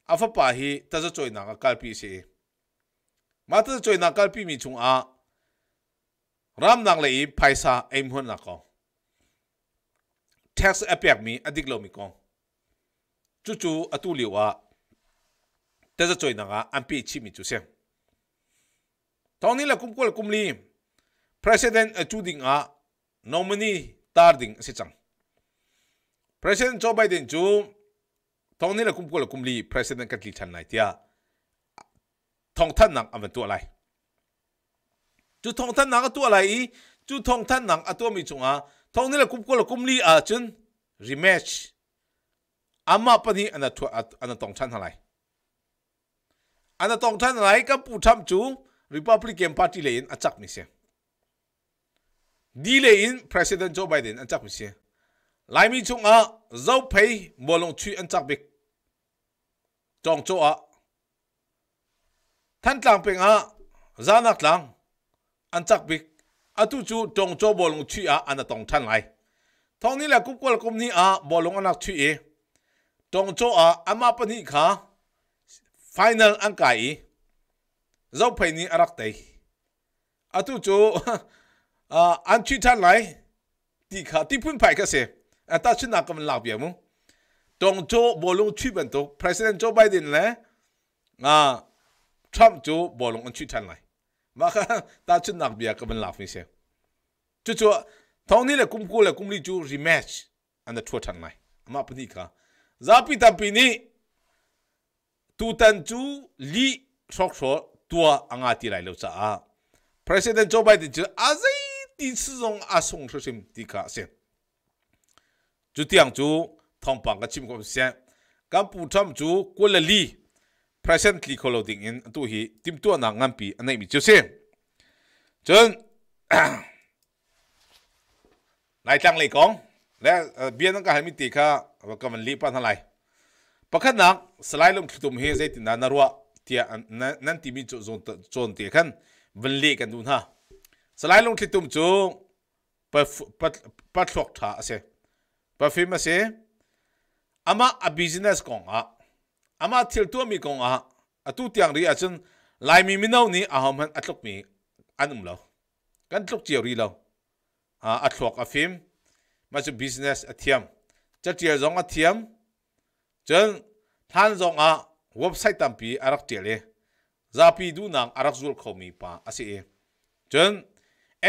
afapa hi taza choi na kalpi si e. ma taza choi na kalpi mi chung a ram nang lei paisa aim hun na ko tax apiak mi adik lo mi kong chu chu atu liwa ta za choi nanga ampi chi mi chu sem tawni la kum kol kum li president eh, chu ding a nominee tar ding se chang president joe biden chu tawni la kum kol kum li president kat li than lai tia thong than nang am tu lai chu thong than nang tu lai chu thong than nang atu mi chung a thong nila kup ko la kum li a ah, chun rematch ama pani ana thu ana tong chan halai ana tong chan halai ka pu tham chu republican party le in achak mi se di le in president joe biden achak mi se lai mi chung a zau phei bolong chui an chak bik chong cho a than tlang peng a zanak Lang an chak bik atu chu tong cho bolung chi a an tong than lai thong ni la ku kwal kum ni a bolung anak chi e tong cho a ama pani kha final an kai zau phai ni arak tai atu chu a an chi than lai ti kha ti pun phai ka se ata chu na kam lak bia mu tong cho bolung chi ban to president joe biden le a trump chu bolung an chi than lai 哇哈哈！打出来，那比亚可真拉风些。就就，当年的库姆库勒、库姆利就 rematch，under 2000迈，我们不敌他。再比打比尼，图坦图里双双夺阿根廷的六座啊！President Joe Biden 就阿谁第一次用阿松说声敌卡些？就天朝特朗普的中国说声，敢不从就库勒里？presently colloding in tu hi tim tu na ngam pi anai ờ, mi chu se chen lai tang lei kong le bian ka hami ti kha ka man li pa na lai pakhat nak slai lom thutum he zai tin na ruwa tia nan ti mi chu zon chon ti khan van le kan dun ha slai lom thutum chu pa pa thlok tha ase pa fim ase ama a business kong ha ama thil tu mi kong a atu tiang ri achun lai mi minau ni a hom han atlok mi anum lo kan tlok chiu ri lo a athlok a phim ma chu business a thiam cha tiar zong a thiam chen than zong a website tam pi arak ti le za pi du nang arak zul kho mi pa ase e chen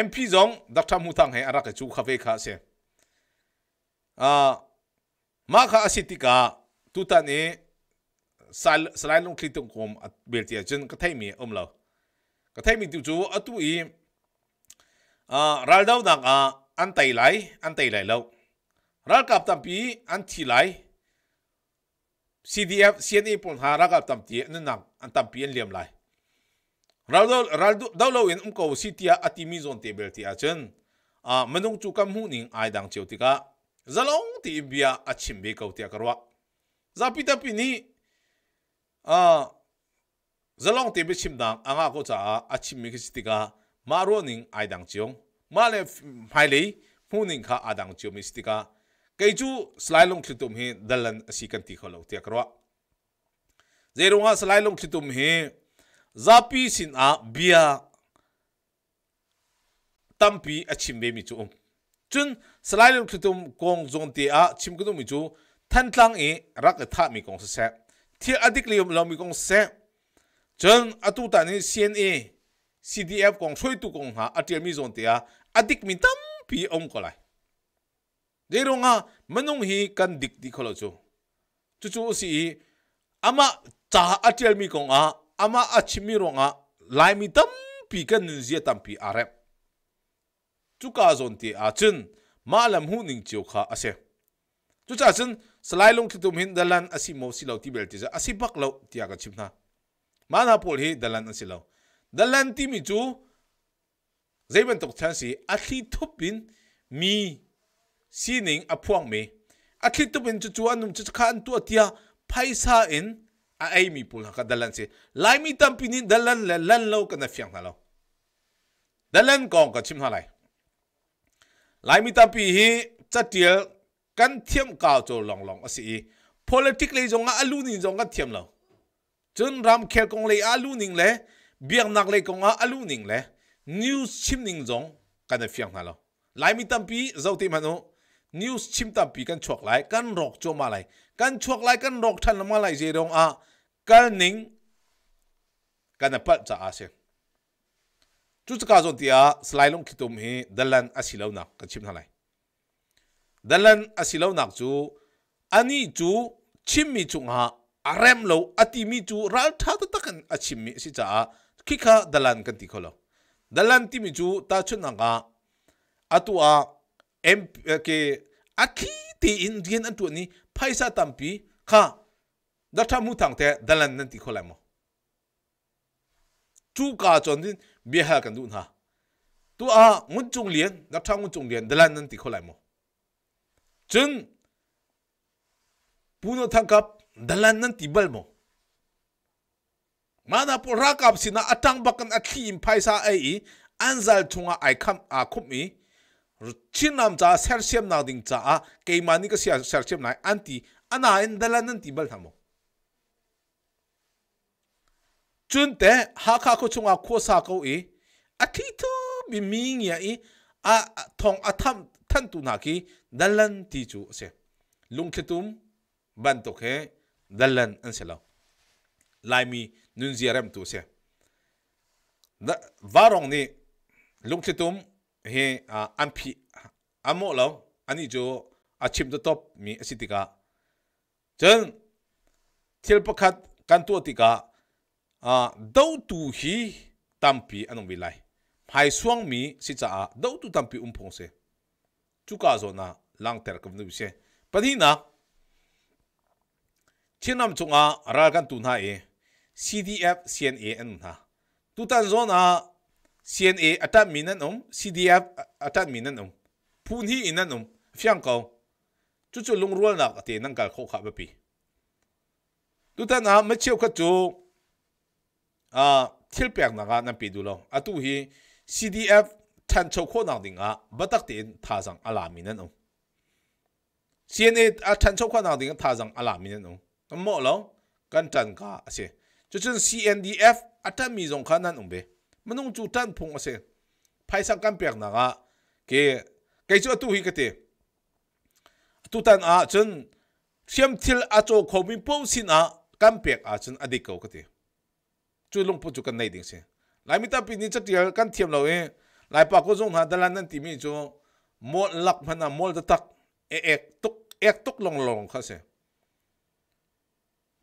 mp zong dr mu tang he arak e chu kha ve kha se a ma kha asitika tu ta ni salai long klitung kom at belti chen ka thai mi om lo ka thai mi tu chu atu i a ral dau dang a an tai lai an tai lai lo ral kap tam pi an thi lai CDF CNA pon ha ra kap tam ti an nak an tam pi an liam lai ral dau ral dau lo in um ko sitia atimi zon te belti a chen a à, manung chu kam hu ning ai dang cheutika zalong ti bia achim à, be ko tia karwa zapita pini à zalong tibi chim dang anga ko cha a chim mi kisi tika ma ro ning ai dang chiong ma le phai le mu ning kha a dang chiom mi stika kei chu slai long khitum hi dalan asi kan ti kholo tia karwa zerunga slai long tum hi zapi sin a bia tampi chim be mi chu um chun slai long tum kong zong ti a chim kudum mi chu than tlang e rak tha mi kong se thì thi adik liam lo mi kong se chen atu ta ni cna cdf kong throi tu kong ha atir mi zon te a adik mi tam pi om ko lai à, mình không hi kan dik di kholo chu chú chu si ama cha atir mi công a ama achimi ronga lai mi tâm tam pi kan zia tam pi are chu ka zon te a chen ma lam hu ning chiu à ase à chú cha chân salai lung kitum hin dalan asi mo si ti bel tisa asi bak lau tia ka chimna mana pol hi dalan asi lau dalan ti mi chu zaiban tok than si athi thupin mi sining apuang me athi thupin chu chu anum chu khan tu tia phaisa in a ai mi pul ka dalan si lai mi tam pinin dalan la lan lau kana fyang na lau dalan kong ka chimna lai lai mi tam pi hi chatil kan thiam cao cho long long asi politic le jonga alu ni jonga thiam lo chun ram khel kong le alu ning le biak nak le kong alu ning le news chim ning jong kan fiang na lo lai mi tampi zau ti manu news chim tampi kan chok lai kan rok cho ma lai kan chok lai kan rok than ma lai je dong a kan ning kan pat cha ase chu ka zon tia slai long khitum hi dalan asilo na kan chim na lai dalan asilo nak chu ani chu chimmi chunga arem lo ati mi chu ral tha ta takan achimmi si cha kika dalan kan ti kholo dalan ti mi chu ta chu nanga atua em ke aki ti indian atu ni phaisa tampi kha datha mu thang te dalan nan ti kholai mo chu ka chon din biha kan du na tu a ngun chung lien datha ngun chung lien dalan nan ti kholai mo chun puno thangkap dalan nan tibal mo mana po rakap sina atang bakan athi im phaisa ai anzal thunga ai kham a khumi chinam cha sersiam na ding cha a keimani ka sia sersiam nai anti ana in dalan nan tibal thamo chun te ha kha ko chunga kho sa ko e athi tu bi ming ya e a thong atham thân tu na ki dalan ti chu se lung khitum ban to khe dalan anh se lo lai mi nun ziaram tu se da varong ni lung tum he an phi amo lo ani jo achim to top mi asitika chân thil pakhat kan tu tika a do tu hi anh tampi anong bilai hai suang mi si cha a do tu tampi phong se chuka zona lang ter kam nu se pani na chinam chunga ra kan tu na e cdf cna an na tu tan zona cna atat minan um cdf atat minan um phun hi inan um fyang ko chu chu lung rual nak ate nang kal kho kha ba pi tu tan na ma cheu kha chu a thil pek na ga na pi du lo atu hi cdf ทันโชโคนักดิงอ่าบัตักตีนท่าจังอาลามินันอูซีเอ็นเออาทนโชโคนักดิงท่าจังอาลามินันอูนั่นหมดแล้วกันจันกาเสียจนซจเอ็นดีเอ่ะาจารมีสงขานันอุมเบมัน้องจุูตันพงเสียภายสังกันเปียกนักอาเกเกจูอตุฮีกเตตุตันอ่ะจนเสียมทิลอะโจคมิปงสินอ่ะกันเปียกอาจนอดีตเก่ากเตจูลงพูดจุกันในดิ่งเสียหลายมิตรปีนี้จะเดียวกันเทียมเราเอง lại bà cô dùng hà đà lan tì mi cho mốt lắc mà nà mốt đất tắc ek tuk ek tuk long long khá xe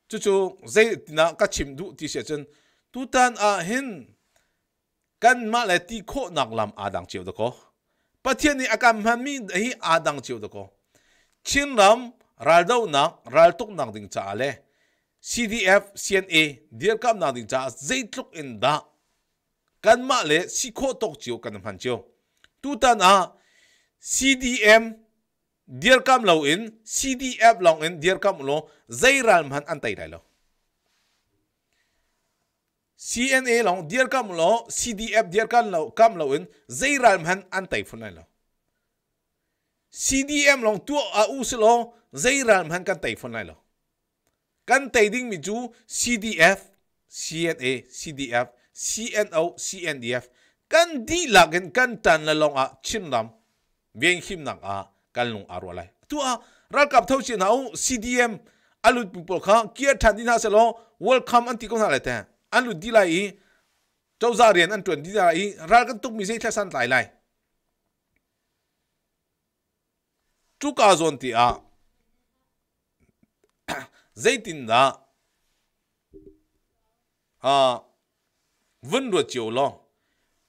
chú chú dây nà cá chìm đụ tì xe chân tu tan à hin căn mà lại tì khô nạc làm à đằng chiều đó có bà thiên ni à cam hàn mi đấy à đằng chiều đó có chín lắm ral đâu nạc ral tuk nạc đình trả lệ CDF, CNA, Dear Cam nạc đình trả dây tuk in đạc kan ma le si kho tok chiu kan man chiu tu tan a cdm dear kam lo in cdf long in dear kam lo zairal man an tai dai lo cna long dear kam lo cdf dear kam lo kam lo in zairal man an tai phun lai lo cdm long tu a u se lo zairal man kan tai phun lai lo kan tai ding mi chu cdf cna cdf CNO CNDF kan di lagen gen tan la long a chin lam veng him nak a kan lung aro lai tu a ral kap thau chin au CDM alu people kha kia than din ha se lo welcome anti ko na le te alu di lai i chau za rian an tuen di ra i ral kan tuk mi se thla san lai lai tu ka zon ti a zaitin da a vun ru chiu long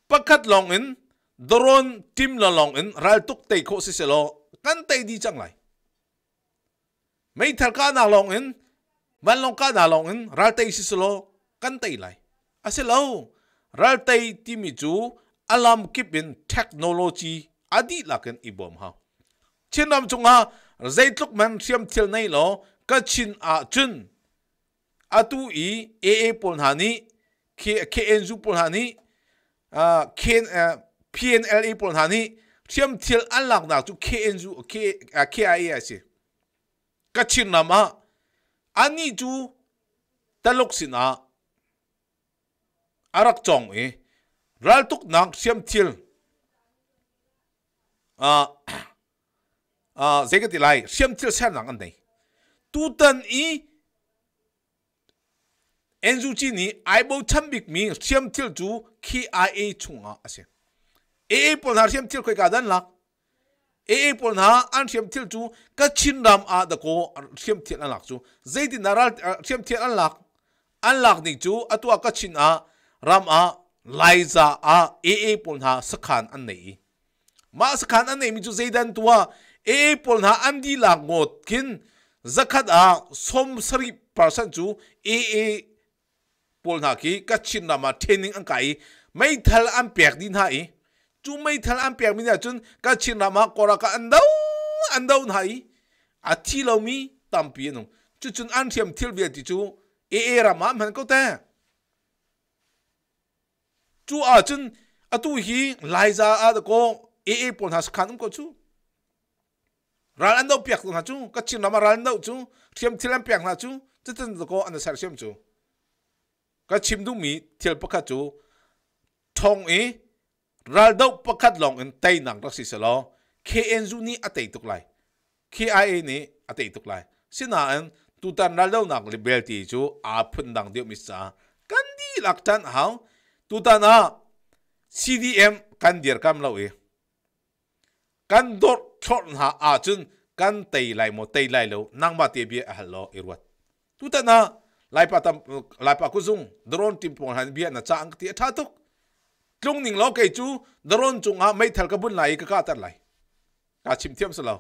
pakhat long in doron tim la long in ral tuk te kho si se lo kan te đi chang lại mấy thằng cá nào long in văn long cá nào long in ral te si se lo kan te lại à se lo ral te tim chú, alam kip in technology adi là lakan ibom ha trên năm chung ha zai tuk man thiam thil nei lo ka chin a chun atu i e e pon hani ke ke zu pol hani uh, uh, a ken pnla pol hani thiam thil an lak nak chu ke en zu ke uh, ke a si ka chin nam a ani chu talok sin a arak chong e ral tuk nak thiam thil a a zegat lai thiam thil san nak an nei tu tan i enzu chi ni aibo chambik mi siam til chu khi ia chunga ase e e pol na siam til khoi ka dan la e e pol na an siam til chu ka chin ram a da ko siam til an lak chu zaidi naral siam til an lak an lak ni chu atwa ka chin a ram a laiza a e e pol na sakhan an nei ma sakhan an nei mi chu zaidan tuwa e e pol na an di la ngot kin zakat a som sari percent chu e e pawl na ki ka chin na ma training an kai mai thal an pek din ha i chu mai thal an pek min chun ka chin na ma kora ka an dau an dau na i a thi lo mi tam pi no chu chun an thiam thil ve ti chu e e ra ma man ko ta chu a chun atu hi lai za a ko e e pon has khan ko chu ral an dau pek na chu ka chin na ma ral an dau chu thiam thil an pek na chu chu chun ko an sar sem chu ka chim du mi thiel pakha chu thong e ral dau pakhat long en tai nang rak si se lo kn zu ni atei tuk lai kia ni atei tuk lai sina an tu tan ral dau nak libel ti chu a phun dang deu mi sa kan di lak tan hau tu tan a cdm kan dir kam lo e kan dot thon ha a chun kan tei lai mo tei lai lo nang ma te bi a hal lo irwat e a lai pa tam lai pa ku zung drone tim pon han bia na chang ti tha tuk tlung ning lo ke chu drone chung ha mai thal ka bun lai ka ka tar lai ka chim thiam sa lo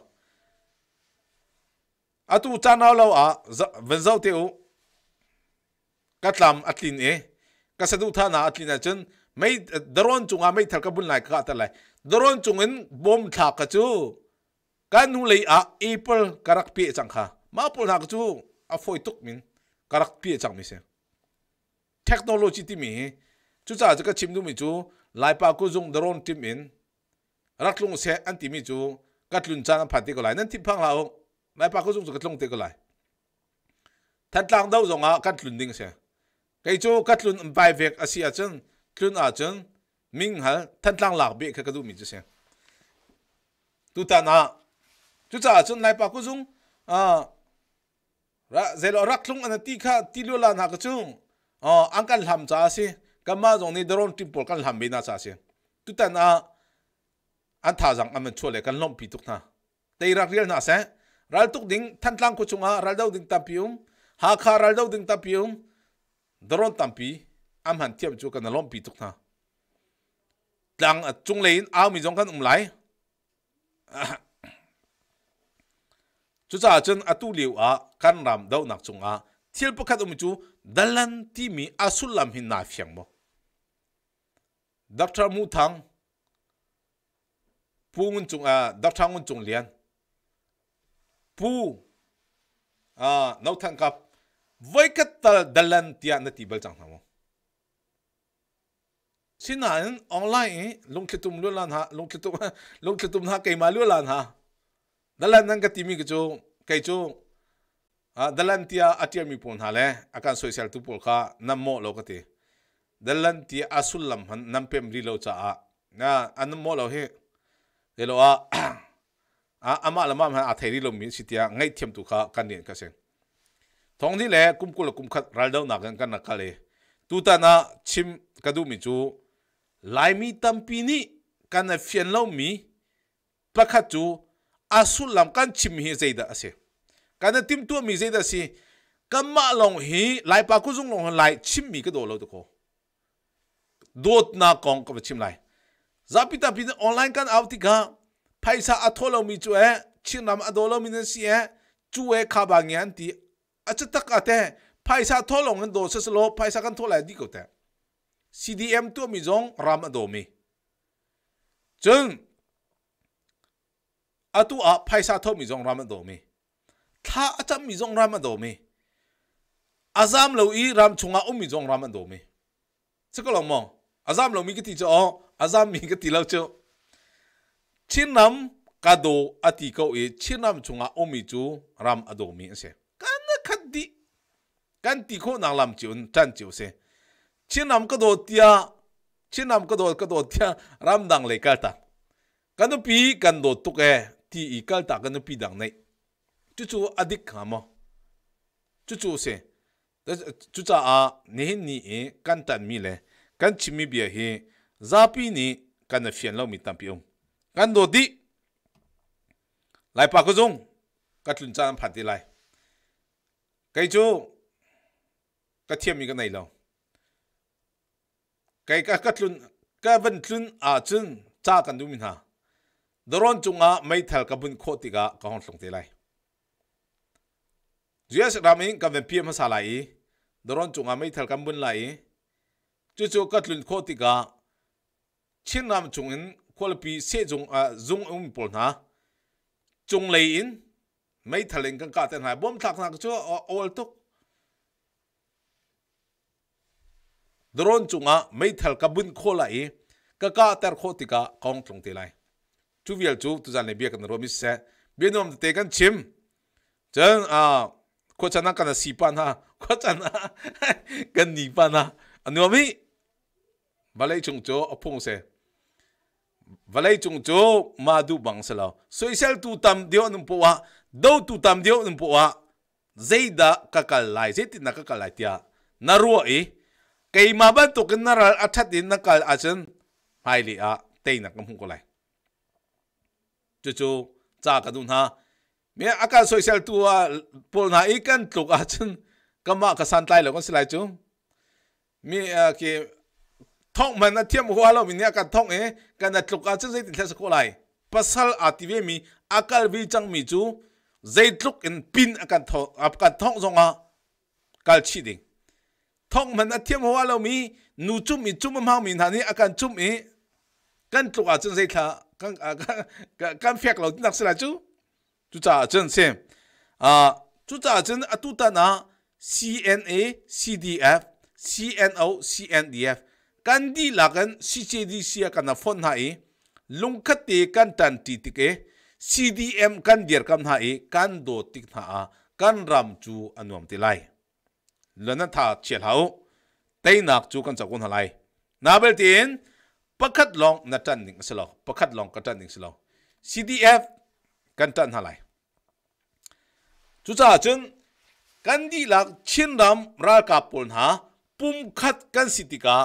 atu cha naw lo a ven zau te u ka tlam atlin e ka sa du tha na atlin a chen mai drone chung ha mai thal ka bun lai ka tar lai drone chung in bom tha ka chu ka nu lei a apple karak pi e chang kha ma pul nak chu a foi tuk min karak pi chang mi se technology ti mi chu cha cha ka chim du mi chu lai pa ku jung drone tim in rak lung se an ti mi chu kat lun chang pha ti ko lai nan ti phang la ong lai pa ku jung chu kat lung ti ko lai than tlang dau zong a kat lun ding se kai chu kat lun um bai vek asia chen tlun a chen ming hal than tlang lak be ka ka du mi chu se tu ta na chu cha chen lai pa ku jung a ra zelo raklung an ti kha ti lo lan ha ka chu ờ an kan lam cha si kama zong ni drone timpol kan lam bina cha si tu tan a an tha jang am chu le kan lom pi tuk na tei rak riel na se ral tuk ding than tlang ko chunga ral dau ding tapium ha kha ral dau ding tapium drone tampi am han tiam chu kan lom pi tuk na tlang a chung lein a mi jong kan um lai chúng ta chân chen tu liệu à căn ram đâu nak chung a thiel pakhat um chu dalan ti mi asul lam hình na fyang mo doctor mu thăng thang pungun chung à doctor ngun chung lian pu a à, nau thang kap vai kat tal dalan tia na ti bal chang mo sinan online luôn lulan ha lungkhitum lungkhitum ha cái mà luôn lulan ha dalan nang ka timi kicho kai cho dalan tia atia mi pon hale akan social tu pol kha nam mo lo kate dalan tia asul lam han nam pem ri lo cha a na an mo lo he le lo a a ama lama han a thairi lo mi sitia ngai thiam tu kha kan nen ka sen thong ni le kum kul kum khat ral dau na kan kan na kale tu ta na chim kadu mi chu lai mi tampi ni kan fian lo mi pakha chu asu lam kan chim hi zeida ase kana tim tu mi zeida si kama long hi lai pa ku jung long lai chim mi ka do lo ko dot na kong ko chim lai zapita pin online kan awti ga paisa atholo mi chu e chin nam adolo mi ne si e chu e kha ba ngian ti acha tak ate paisa tholong do se lo paisa kan tholai di ko te cdm tu mi jong ram do mi chung atu a phaisa tho mi jong ram do mi tha acham mi jong ram do mi azam lo i ram chunga um mi jong ram do mi chikalo mo azam lo mi ki ti cho o azam mi ki ti lo cho chinam kado ati ko e chinam chunga umi um chu ram adomi ase kana khaddi kan ti ko na lam chun chan chu se chinam kado tia chinam kado kado tia ram dang le ka ta kanu pi kan do tuk e ti i kal ta kan pi dang nei chu chu adik kha mo chu chu se chu cha a ne hin ni e kan tan mi le kan chi mi bia hi za pi ni kan na fian lo mi tam pi um kan do di lai pa ko zong ka tlun chan phan ti lai cái chu ka thiam mi ka nei lo cái ka ka tlun ka van tlun a chung cha kan du min ha doron chunga mai thal ka bun kho ti ga ka hon hlong te lai juya se ram in ka ven pm sa lai doron chunga mai thal kam bun lai chu chu ka tlun kho ti ga chin ram chung in khol pi se jung a jung um pol na chung lei in mai thal in kan ka ten hai bom thak nak chu ol tuk doron chunga mai thal ka bun kho lai ka ka tar kho ti ga kong tlong te lai chú việt chú à, à, tu dân biết cái nào romi sẽ biết nó tê cái chim chân à có chân nó cái nào si pan ha có chân nó cái ni pan ha anh nói mi và lấy chúng chú ở phong sẽ và lấy chúng chú mà du bằng sẽ là soi sẽ tu tâm điều nung po à đâu tu tâm điều nung po à zai da kakal lai zai tin na kakal lai tia na ruwa i kay maban to kin naral athat in nakal asan haili a tay na kamhung ko lai chu chu cha ka dun ha me akal social tu a pol na ikan tluk a chun kama ka san tai lo kon silai chu mi ki thong man na thiam hua lo mi ne ka thong e kan na tluk a chun zai thlas ko lai pasal ative mi akal vi chang mi chu zai tluk in pin akan thong akan thong zonga kal chi ding thong man na thiam hua lo mi nu chum mi chum ma mi na ni akan chum e kan tlu a chen sei tha kan kan fiak lo nak sala chu chu cha chen sem a chu cha chen atu ta na CNA CDF CNO CNDF kan di la kan CCDC kan na phone hai e lung khat te kan tan ti ti ke CDM kan dir kam ha e kan do tik tha a kan ram chu anuam ti lai lana tha chel hau tei nak chu kan chakun ha lai nabel tin ปกะคตลองนัจันหนึ่งสิลอปกะคตลองกัจันหนึ่งสิลอ CDF กันจันทฮะไรชุดอาจนกันดีลักชินรำรากาปุลฮะปุ่มขัดกันสิติกา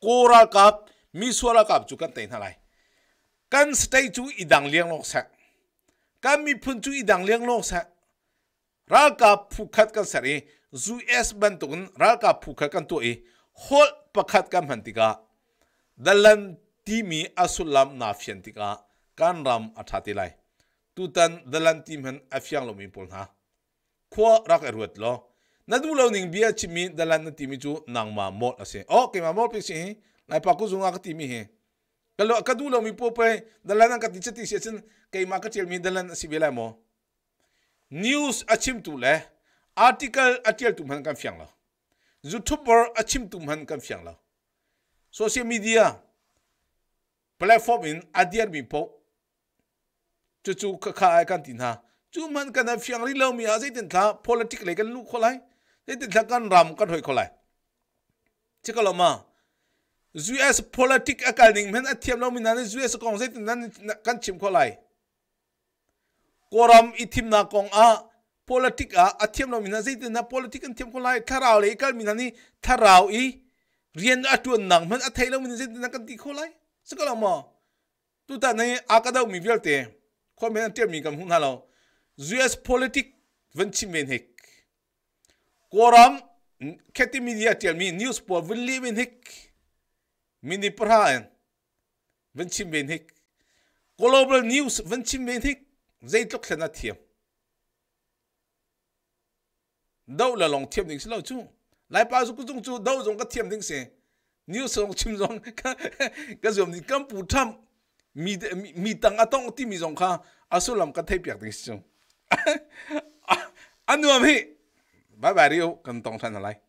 โกรากาบมิสวรากาบจุกันเต็นฮะไรกันสเตย์จูอีดังเลี้ยงโลกแสกันมีพุ่นจูอีดังเลี้ยงโลกแสรากาผูกขัดกันเสรี ZS บันตุนรากาผูกขัดกันตัวเอหัวปกะคตกันพันติกา dalan timi asulam na phian tika kan ram athati lai tu tan dalan tim han afyang lo mi pol ha khwa rak erwat lo nadu lo ning bia chimi dalan na timi chu nang ma mol ase o ke ma mol pe si lai pa ku zunga ka timi he kalo ka du lo mi po pe dalan ka ti chati sechen ke ma ka chel mi dalan si bela mo news achim tu le article atial tum han kan fyang lo youtuber achim tum han kan fyang lo social media platform in adiar mi po chu chu ka kha ai kan tin ha chu man kan fyang ri lo mi a zai tin tha politics le kan lu kholai zai tin tha kan ram kan hoi kholai chikalo ma US politics akaling men athiam lo mi na US kong zai tin nan kan chim kholai koram ithim na kong a politics a athiam lo mi na zai tin na politics kan thiam kholai tharau le kal mi na ni tharau i เรียนอัตวนนังมันอัตไทยแล้วมันจะนักกันกี่คนไรสักละมอตุตาในอากาศมีเวลเตะคนเป็นเตียมีกำหุ่นฮาเรา US politics วันชิมเวนเฮกกวรามแค่ที่มีเดียเตียมี news ปอวันลีเวนเฮกมินิพรานวันชิมเวนเฮก global news วันชิมเวนเฮกใจตกเสนาเทียมดาวละลองเทียมหนึ่งสิเราจู่ lai pa su ku chung chu do jong ka thiam ding se new song chim jong ka ka jom ni kam pu tham mi mi tang atong ti mi jong kha asulam ka thai piak ding chung anu am hi bye bye rio kan tong than lai